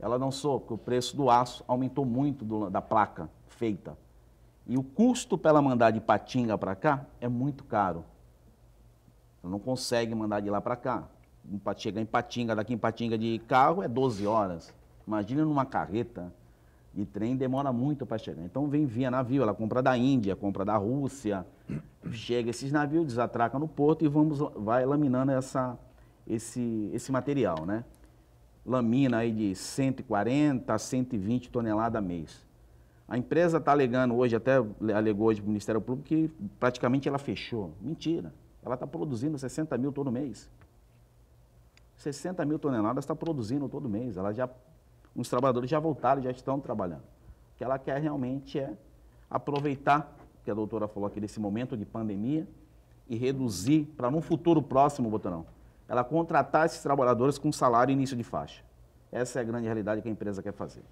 Ela não soube, porque o preço do aço aumentou muito do, da placa feita. E o custo para ela mandar de Patinga para cá é muito caro não consegue mandar de lá para cá. Chegar em Patinga, daqui em Patinga de carro é 12 horas. Imagina numa carreta de trem, demora muito para chegar. Então vem via navio, ela compra da Índia, compra da Rússia. Chega esses navios, desatraca no porto e vamos, vai laminando essa, esse, esse material, né? Lamina aí de 140 a 120 toneladas a mês. A empresa está alegando hoje, até alegou hoje para o Ministério Público, que praticamente ela fechou. Mentira. Ela está produzindo 60 mil todo mês. 60 mil toneladas está produzindo todo mês. Ela já, os trabalhadores já voltaram, já estão trabalhando. O que ela quer realmente é aproveitar, que a doutora falou aqui, desse momento de pandemia e reduzir para num futuro próximo, Botanão, ela contratar esses trabalhadores com salário início de faixa. Essa é a grande realidade que a empresa quer fazer.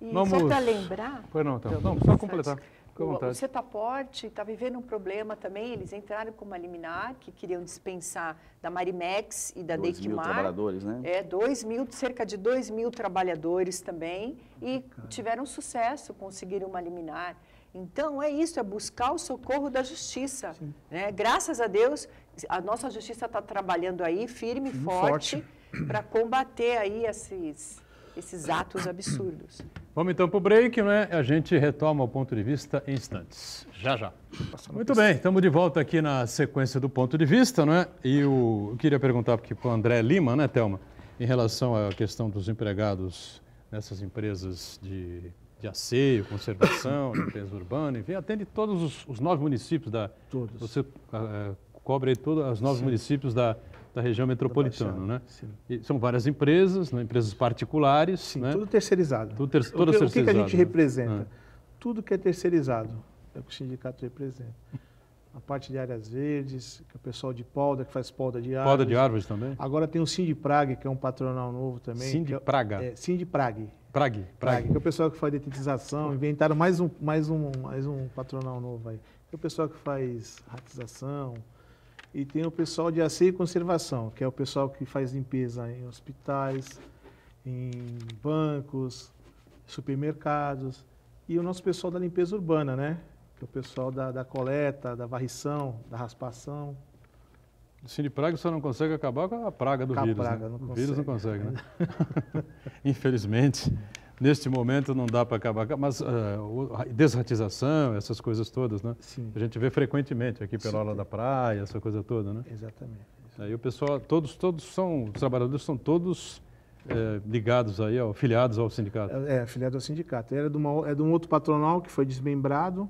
E Vamos... só para lembrar... Pois não, então. Não, só completar. Fica à vontade. O Setaporte está vivendo um problema também. Eles entraram com uma liminar que queriam dispensar da Marimex e da dois Dequimar. 2 mil trabalhadores, né? É, dois mil, cerca de 2 mil trabalhadores também. Ah, e tiveram sucesso, conseguiram uma liminar. Então, é isso, é buscar o socorro da justiça. Né? Graças a Deus, a nossa justiça está trabalhando aí, firme e forte, forte. para combater aí esses esses atos absurdos. Vamos então para o break, né? A gente retoma o ponto de vista em instantes. Já, já. Muito bem, estamos de volta aqui na sequência do ponto de vista, né? E eu queria perguntar aqui para o André Lima, né, Thelma, em relação à questão dos empregados nessas empresas de, de asseio, conservação, limpeza urbana, enfim, atende todos os, os nove municípios da. Todos. Você eh, cobre todos os nove Sim. municípios da, da região metropolitana, né? são várias empresas, né? empresas particulares. Sim, né? tudo terceirizado. Tudo ter, o, que, o que, que, a gente né? representa? É. Tudo que é terceirizado é o que o sindicato representa. A parte de áreas verdes, que é o pessoal de polda, que faz polda de árvores. Polda de árvores também? Agora tem o Prague, que é um patronal novo também. Cindy É, Sindiprag. É, Prague, Prague. Que é o pessoal que faz detetização, inventaram mais um, mais um, mais um patronal novo aí. Que é o pessoal que faz ratização, e tem o pessoal de asseio e conservação, que é o pessoal que faz limpeza em hospitais, em bancos, supermercados, e o nosso pessoal da limpeza urbana, né? Que é o pessoal da, da coleta, da varrição, da raspação. Sim, de praga só não consegue acabar com a praga do com vírus. Praga, né? o consegue. vírus não consegue, né? né? Infelizmente neste momento não dá para acabar, mas uh, desratização, essas coisas todas, né? Sim. A gente vê frequentemente aqui pela aula da praia, essa coisa toda, né? Exatamente. Aí o pessoal, todos, todos são, os trabalhadores são todos é, ligados aí, ó, filiados ao sindicato. É, filiado ao sindicato. Era de, uma, é de um outro patronal que foi desmembrado,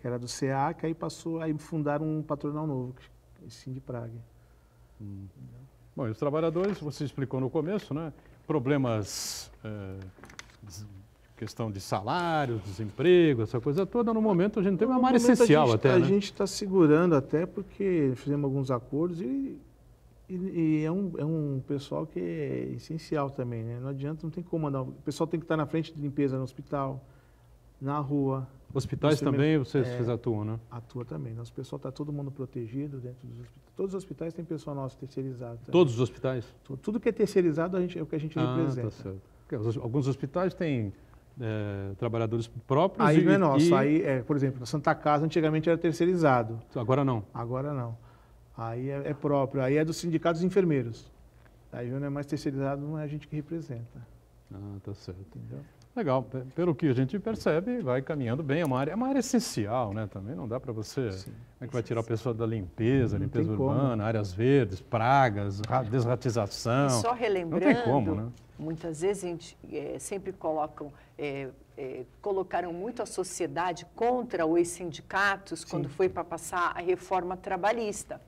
que era do CA, que aí passou, aí fundaram um patronal novo, que de Praga. Hum. Bom, e os trabalhadores, você explicou no começo, né? Problemas... Eh, questão de salário, desemprego, essa coisa toda, no momento a gente teve uma área essencial a gente, até. Tá, a né? gente está segurando até porque fizemos alguns acordos e, e, e, é, um, é um pessoal que é essencial também, né? Não adianta, não tem como andar. O pessoal tem que estar na frente de limpeza no hospital, na rua. Hospitais também vocês, é, vocês atuam, né? Atua também. Nosso né? pessoal está todo mundo protegido dentro dos hospitais. Todos os hospitais têm pessoal nosso terceirizado. Também. Todos os hospitais? Tudo, que é terceirizado a gente, é o que a gente ah, tá representa. Tá certo. Alguns hospitais têm é, trabalhadores próprios. Aí e, não é nosso. E... Aí, é, por exemplo, na Santa Casa antigamente era terceirizado. Agora não. Agora não. Aí é, é próprio. Aí é dos sindicatos enfermeiros. Aí não é mais terceirizado, não é a gente que representa. Ah, tá certo. Entendeu? Legal. Pelo que a gente percebe, vai caminhando bem. É uma área, é uma área essencial, né? Também não dá para você. Como é que vai tirar a pessoa da limpeza, não limpeza urbana, como. áreas verdes, pragas, desratização. E só relembrando, não tem como, né? muitas vezes a gente é, sempre colocam. É, é, colocaram muito a sociedade contra os sindicatos Sim. quando foi para passar a reforma trabalhista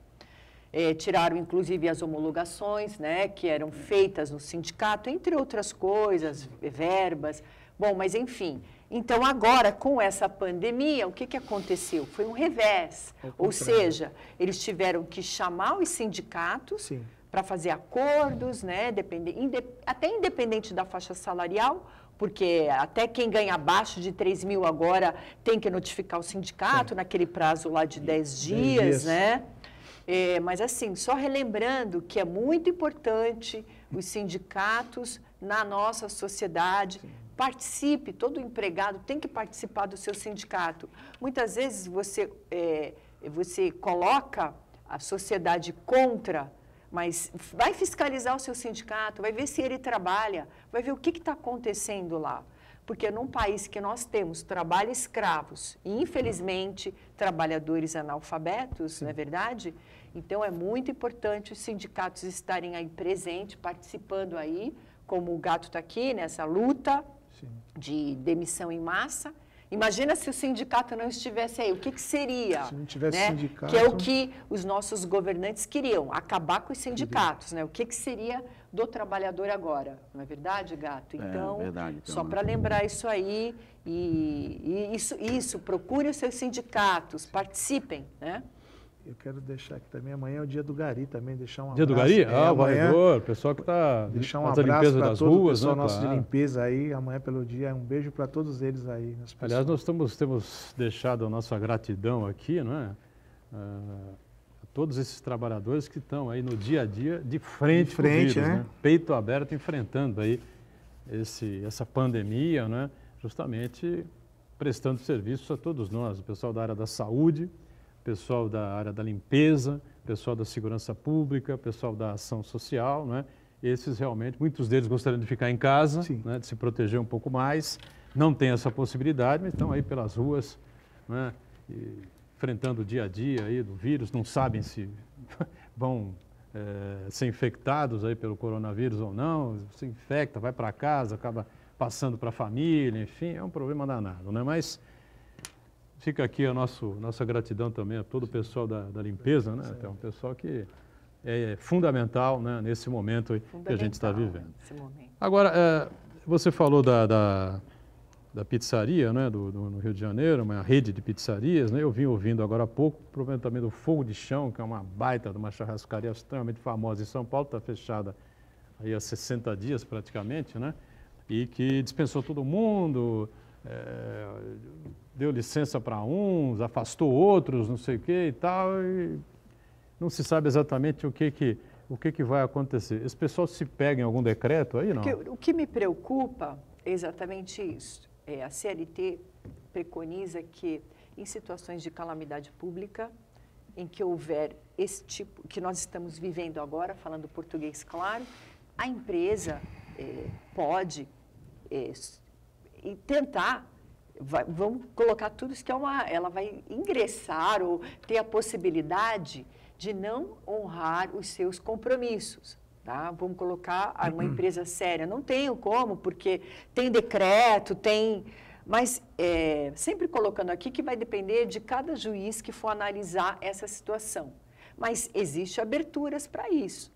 eh, tiraram inclusive as homologações, né, que eram feitas no sindicato, entre outras coisas, verbas. Bom, mas enfim. Então, agora, com essa pandemia, o que, que aconteceu? Foi um revés. Ou seja, eles tiveram que chamar os sindicatos para fazer acordos, né, depende, inde, até independente da faixa salarial, porque até quem ganha abaixo de 3 mil agora tem que notificar o sindicato é. naquele prazo lá de 10 dias, dias. né? É, mas assim, só relembrando que é muito importante os sindicatos na nossa sociedade. Sim. Participe, todo empregado tem que participar do seu sindicato. Muitas vezes você, é, você coloca a sociedade contra, mas vai fiscalizar o seu sindicato, vai ver se ele trabalha, vai ver o que está acontecendo lá. Porque num país que nós temos trabalho escravos e, infelizmente, trabalhadores analfabetos, Sim. não é verdade? Então é muito importante os sindicatos estarem aí presentes, participando aí, como o gato está aqui, nessa luta Sim. de demissão em massa. Imagina se o sindicato não estivesse aí, o que, que seria? Se não tivesse né? sindicato. Que é o que os nossos governantes queriam, acabar com os uhum. sindicatos, queria. né? O que, que seria do trabalhador agora? Não é verdade, gato? É, então, é, verdade, então só né? para lembrar isso aí e, e, isso, isso, procure os seus sindicatos, participem, né? Eu quero deixar aqui também, amanhã é o dia do Gari também, deixar um Dia abraço, do Gari? É, ah, o varredor, pessoal que está deixar um abraço para todo ruas, o pessoal né, nosso claro. de limpeza aí, amanhã pelo dia, um beijo para todos eles aí. Aliás, nós estamos, temos deixado a nossa gratidão aqui, não é? Uh, a todos esses trabalhadores que estão aí no dia a dia de frente, de frente vírus, né? né? Peito aberto, enfrentando aí esse, essa pandemia, né? Justamente prestando serviço a todos nós, o pessoal da área da saúde, pessoal da área da limpeza, pessoal da segurança pública, pessoal da ação social, né? Esses realmente, muitos deles gostariam de ficar em casa, né? de se proteger um pouco mais, não tem essa possibilidade, mas estão aí pelas ruas, né? E, enfrentando o dia a dia aí do vírus, não sabem se vão é, ser infectados aí pelo coronavírus ou não, se infecta, vai para casa, acaba passando para a família, enfim, é um problema danado, né? Mas Fica aqui a nosso, nossa gratidão também a todo o pessoal da, da limpeza, né? É um pessoal que é, é fundamental né, nesse momento que a gente está vivendo. Agora, é, você falou da, da, da pizzaria né, do, do, no Rio de Janeiro, uma rede de pizzarias. Né, eu vim ouvindo agora há pouco, provavelmente também do Fogo de Chão, que é uma baita de uma churrascaria extremamente famosa em São Paulo, está fechada aí há 60 dias praticamente, né, e que dispensou todo mundo, é, deu licença para uns, afastou outros, não sei o que e tal, e não se sabe exatamente o que que, o que, que vai acontecer. Esse pessoal se pega em algum decreto aí, não? O que, o que me preocupa é exatamente isso. É, a CLT preconiza que em situações de calamidade pública, em que houver esse tipo, que nós estamos vivendo agora, falando português claro, a empresa é, pode é, e tentar Vai, vamos colocar tudo isso que é uma, ela vai ingressar ou ter a possibilidade de não honrar os seus compromissos. Tá? Vamos colocar uma uhum. empresa séria. Não tenho como, porque tem decreto, tem. Mas é, sempre colocando aqui que vai depender de cada juiz que for analisar essa situação. Mas existe aberturas para isso.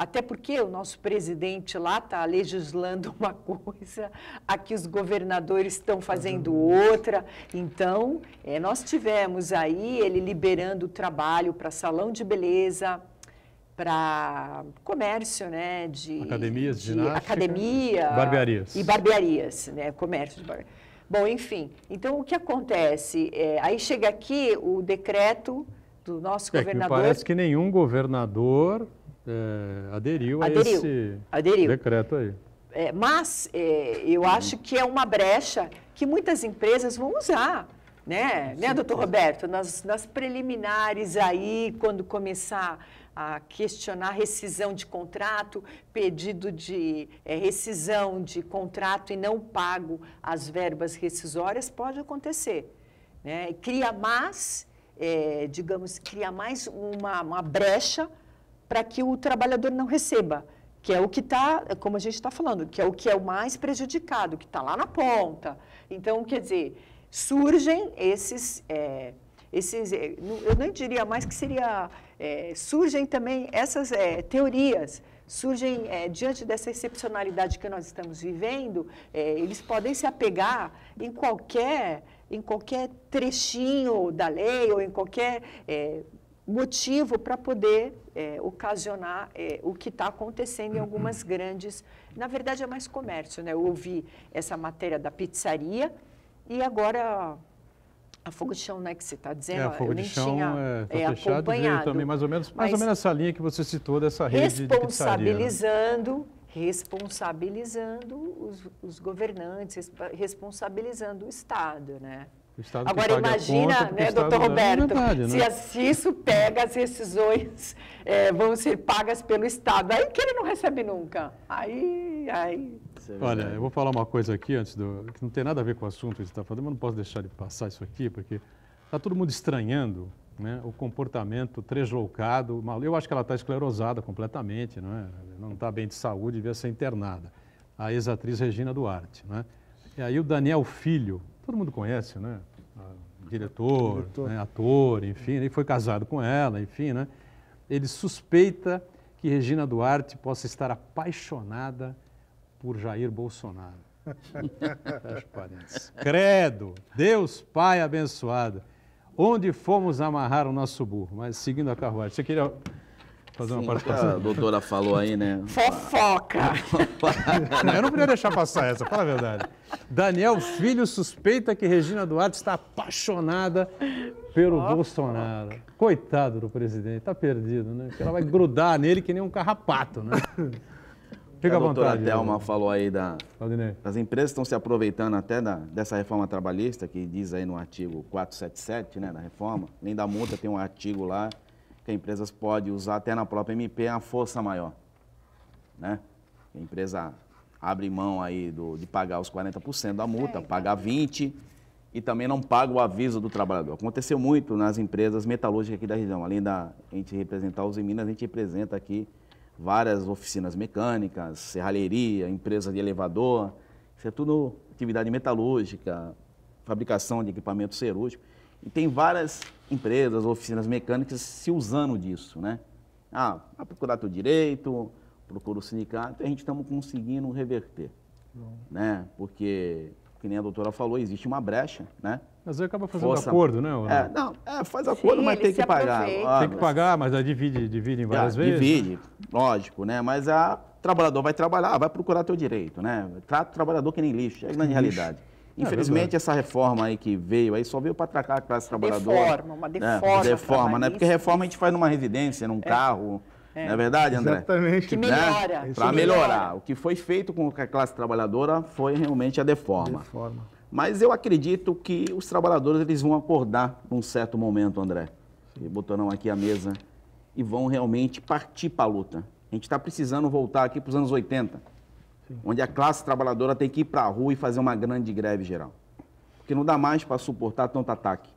Até porque o nosso presidente lá está legislando uma coisa, aqui os governadores estão fazendo uhum. outra. Então, é, nós tivemos aí ele liberando o trabalho para salão de beleza, para comércio, né? De, Academias, de academia. Barbearias. E barbearias, né? Comércio de barbearias. Bom, enfim, então o que acontece? É, aí chega aqui o decreto do nosso é, governador. Que parece que nenhum governador é, aderiu, aderiu, a esse aderiu. decreto aí. É, mas é, eu acho que é uma brecha que muitas empresas vão usar, né, né doutor Roberto? Nas, nas preliminares aí, quando começar a questionar rescisão de contrato, pedido de é, rescisão de contrato e não pago as verbas rescisórias, pode acontecer. Né? Cria mais, é, digamos, cria mais uma, uma brecha para que o trabalhador não receba, que é o que está, como a gente está falando, que é o que é o mais prejudicado, que está lá na ponta. Então, quer dizer, surgem esses, é, esses é, eu nem diria mais que seria, é, surgem também essas é, teorias, surgem é, diante dessa excepcionalidade que nós estamos vivendo, é, eles podem se apegar em qualquer em qualquer trechinho da lei ou em qualquer é, motivo para poder é, ocasionar é, o que está acontecendo em algumas uhum. grandes. Na verdade, é mais comércio, né? Eu ouvi essa matéria da pizzaria e agora a Fogo de Chão, né, que você está dizendo, é, a Fogo eu nem de Chão, está é, é, fechado, acompanhado. também mais ou menos, mais ou menos essa linha que você citou dessa rede Responsabilizando, pizzaria. Né? responsabilizando os, os governantes, responsabilizando o Estado, né? Agora imagina, né, doutor é Roberto, né? se, né? se, isso pega, as rescisões é, vão ser pagas pelo Estado. Aí que ele não recebe nunca. Aí, aí. Olha, eu vou falar uma coisa aqui antes do. que não tem nada a ver com o assunto que você está falando, mas não posso deixar de passar isso aqui, porque está todo mundo estranhando né, o comportamento tresloucado. Eu acho que ela está esclerosada completamente, não é? Não está bem de saúde, devia ser internada. A ex-atriz Regina Duarte, né? E aí o Daniel Filho, todo mundo conhece, né? Diretor, Diretor. Né? ator, enfim, ele foi casado com ela, enfim, né? Ele suspeita que Regina Duarte possa estar apaixonada por Jair Bolsonaro. Credo, Deus Pai abençoado. Onde fomos amarrar o nosso burro? Mas seguindo a carruagem, você queria fazer Sim, uma participação. A doutora falou aí, né? Fofoca! não, eu não podia deixar passar essa, fala a verdade. Daniel Filho suspeita que Regina Duarte está apaixonada pelo Fofoca. Bolsonaro. Coitado do presidente, tá perdido, né? Porque ela vai grudar nele que nem um carrapato, né? Fica a à doutora vontade. A Thelma né? falou aí da, das empresas estão se aproveitando até da, dessa reforma trabalhista, que diz aí no artigo 477, né, da reforma. Nem da multa, tem um artigo lá que a empresa pode usar até na própria MP a força maior. Né? A empresa abre mão aí do, de pagar os 40% da multa, é, pagar 20% e também não paga o aviso do trabalhador. Aconteceu muito nas empresas metalúrgicas aqui da região. Além da gente representar os em Minas, a gente representa aqui várias oficinas mecânicas, serralheria, empresa de elevador. Isso é tudo atividade metalúrgica, fabricação de equipamento cirúrgico. E tem várias empresas, oficinas mecânicas se usando disso, né? Ah, a teu direito, procura o sindicato, e a gente estamos conseguindo reverter, Bom. né? Porque, que nem a doutora falou, existe uma brecha, né? Mas aí acaba fazendo Força... acordo, né? É, não, é, faz acordo, Sim, mas tem que pagar. Aproveita. tem que pagar, mas aí divide, divide em é, várias é, vezes. Divide, né? lógico, né? Mas a trabalhador vai trabalhar, vai procurar teu direito, né? Trata o trabalhador que nem lixo, é a grande lixo. realidade. É Infelizmente, é essa reforma aí que veio aí só veio para atracar a classe trabalhadora. Deforma, uma é, deforma. É, deforma, né? Porque reforma a gente faz numa residência, num é. carro. É. Não é verdade, André? Exatamente. Que melhora. Né? Para melhorar. O que foi feito com a classe trabalhadora foi realmente a deforma. deforma. Mas eu acredito que os trabalhadores eles vão acordar num certo momento, André. E aqui a mesa e vão realmente partir para a luta. A gente está precisando voltar aqui para os anos 80 onde a classe trabalhadora tem que ir para a rua e fazer uma grande greve geral. Porque não dá mais para suportar tanto ataque.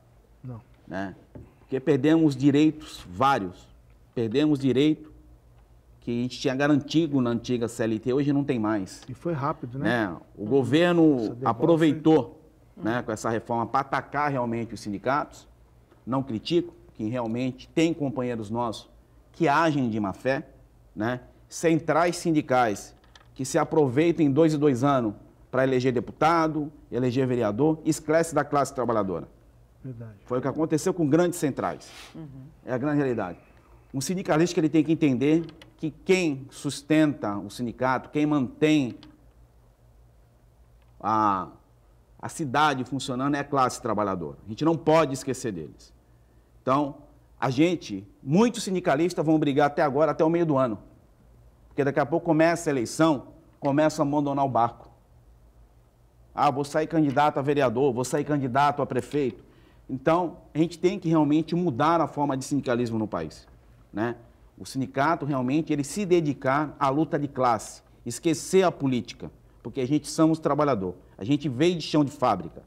Não. Né? Porque perdemos direitos vários. Perdemos direito que a gente tinha garantido na antiga CLT, hoje não tem mais. E foi rápido, né? né? O governo aproveitou né, com essa reforma para atacar realmente os sindicatos. Não critico, que realmente tem companheiros nossos que agem de má fé, né? Centrais sindicais que se aproveitem em dois e dois anos para eleger deputado, eleger vereador, esquece da classe trabalhadora. Verdade. Foi o que aconteceu com grandes centrais. Uhum. É a grande realidade. Um sindicalista que ele tem que entender que quem sustenta o sindicato, quem mantém a, a cidade funcionando é a classe trabalhadora. A gente não pode esquecer deles. Então, a gente, muitos sindicalistas vão brigar até agora, até o meio do ano. Porque daqui a pouco começa a eleição, começa a abandonar o barco. Ah, vou sair candidato a vereador, vou sair candidato a prefeito. Então, a gente tem que realmente mudar a forma de sindicalismo no país. Né? O sindicato realmente ele se dedicar à luta de classe, esquecer a política, porque a gente somos trabalhador, a gente veio de chão de fábrica.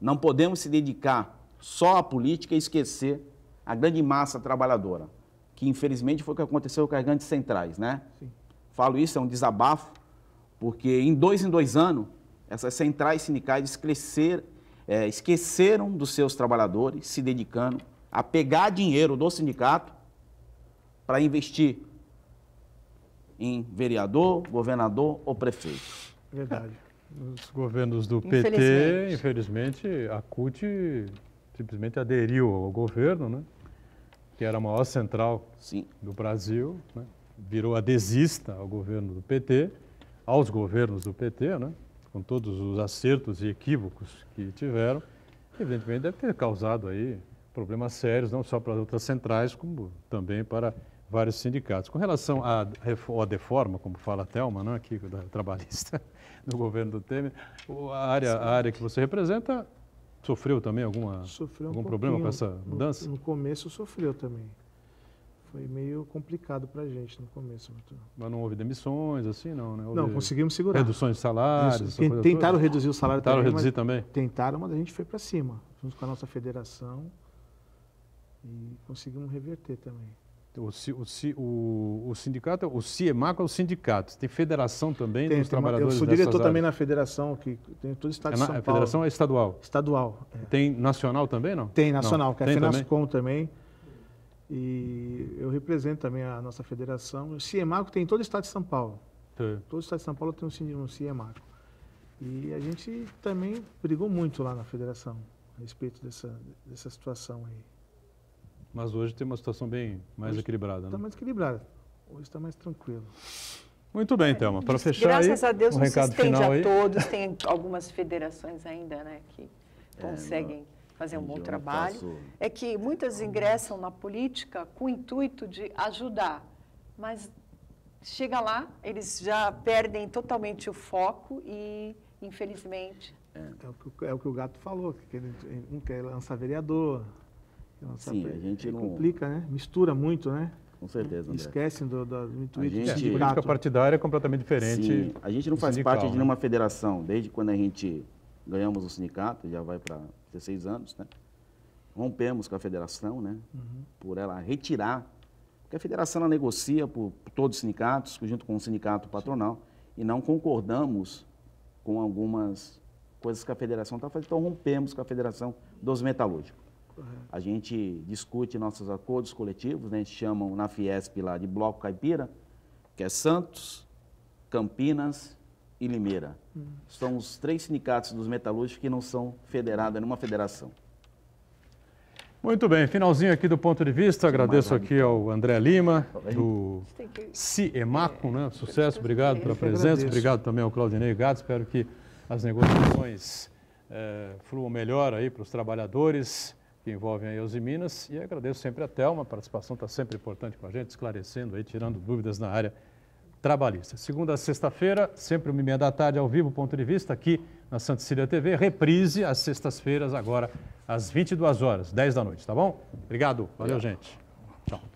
Não podemos se dedicar só à política e esquecer a grande massa trabalhadora que infelizmente foi o que aconteceu com as grandes centrais, né? Sim. Falo isso, é um desabafo, porque em dois em dois anos, essas centrais sindicais crescer, é, esqueceram dos seus trabalhadores, se dedicando a pegar dinheiro do sindicato para investir em vereador, governador ou prefeito. Verdade. Os governos do PT, infelizmente a CUT simplesmente aderiu ao governo, né? que era a maior central Sim. do Brasil, né? virou adesista ao governo do PT, aos governos do PT, né? com todos os acertos e equívocos que tiveram, evidentemente deve ter causado aí problemas sérios, não só para as outras centrais, como também para vários sindicatos. Com relação à, à deforma, como fala a Thelma, né, aqui, da trabalhista, no governo do Temer, a área, a área que você representa Sofreu também alguma, sofreu algum problema com essa mudança? No, no, começo sofreu também. Foi meio complicado para a gente no começo. Mas não houve demissões, assim, não, né? Houve não, conseguimos segurar. Reduções de salários. Tentaram reduzir o salário tentaram também. Tentaram reduzir também? Tentaram, mas a gente foi para cima, junto com a nossa federação. E conseguimos reverter também. O, o, o, sindicato, o CIEMACO é o sindicato. Tem federação também tem, dos tem trabalhadores Eu sou diretor também na federação, que tem todo o estado é na, de São Paulo. A federação é estadual? Estadual. É. Tem nacional também, não? Tem nacional, não, que é a FENASCOM também. também. E eu represento também a nossa federação. O CIEMACO tem em todo o estado de São Paulo. Sim. Todo o estado de São Paulo tem um, um CIEMACO. E a gente também brigou muito lá na federação a respeito dessa, dessa situação aí. Mas hoje tem uma situação bem mais hoje equilibrada. Está né? mais equilibrada. Hoje está mais tranquilo. Muito bem, é. Thelma. Para fechar Graças aí, a Deus um não se estende a aí. todos. Tem algumas federações ainda né, que é, conseguem é, fazer um bom trabalho. Passou. É que muitas ingressam na política com o intuito de ajudar, mas chega lá, eles já perdem totalmente o foco e, infelizmente... É, é, o, que, é o, que, o gato falou, que ele, um quer lançar vereador, é Sim, a gente não... Complica, né? Mistura muito, né? Com certeza, André. Esquecem do, do, do intuito a gente, política partidária é completamente diferente. Sim, a gente não faz sindical, parte de né? nenhuma né? federação. Desde quando a gente ganhamos o sindicato, já vai para 16 anos, né? Rompemos com a federação, né? Uhum. Por ela retirar. Porque a federação ela negocia por, por todos os sindicatos, junto com o sindicato patronal, e não concordamos com algumas coisas que a federação está fazendo. Então rompemos com a federação dos metalúrgicos. Uhum. A gente discute nossos acordos coletivos, né? a gente chama na Fiesp lá de Bloco Caipira, que é Santos, Campinas e Limeira. Uhum. São os três sindicatos dos metalúrgicos que não são federados é uma federação. Muito bem, finalzinho aqui do ponto de vista. Agradeço aqui ao André Lima, do CIEMACO, né? É, Sucesso, obrigado pela presença. Obrigado também ao Claudinei Gato. Espero que as negociações eh, fluam melhor aí para os trabalhadores que envolvem a Elze Minas. E agradeço sempre a Thelma, a participação está sempre importante com a gente, esclarecendo aí, tirando dúvidas na área trabalhista. Segunda a sexta-feira, sempre uma e meia da tarde, ao vivo, ponto de vista, aqui na Santa TV. Reprise às sextas-feiras, agora às 22 horas, 10 da noite, tá bom? Obrigado, valeu, gente. Tchau.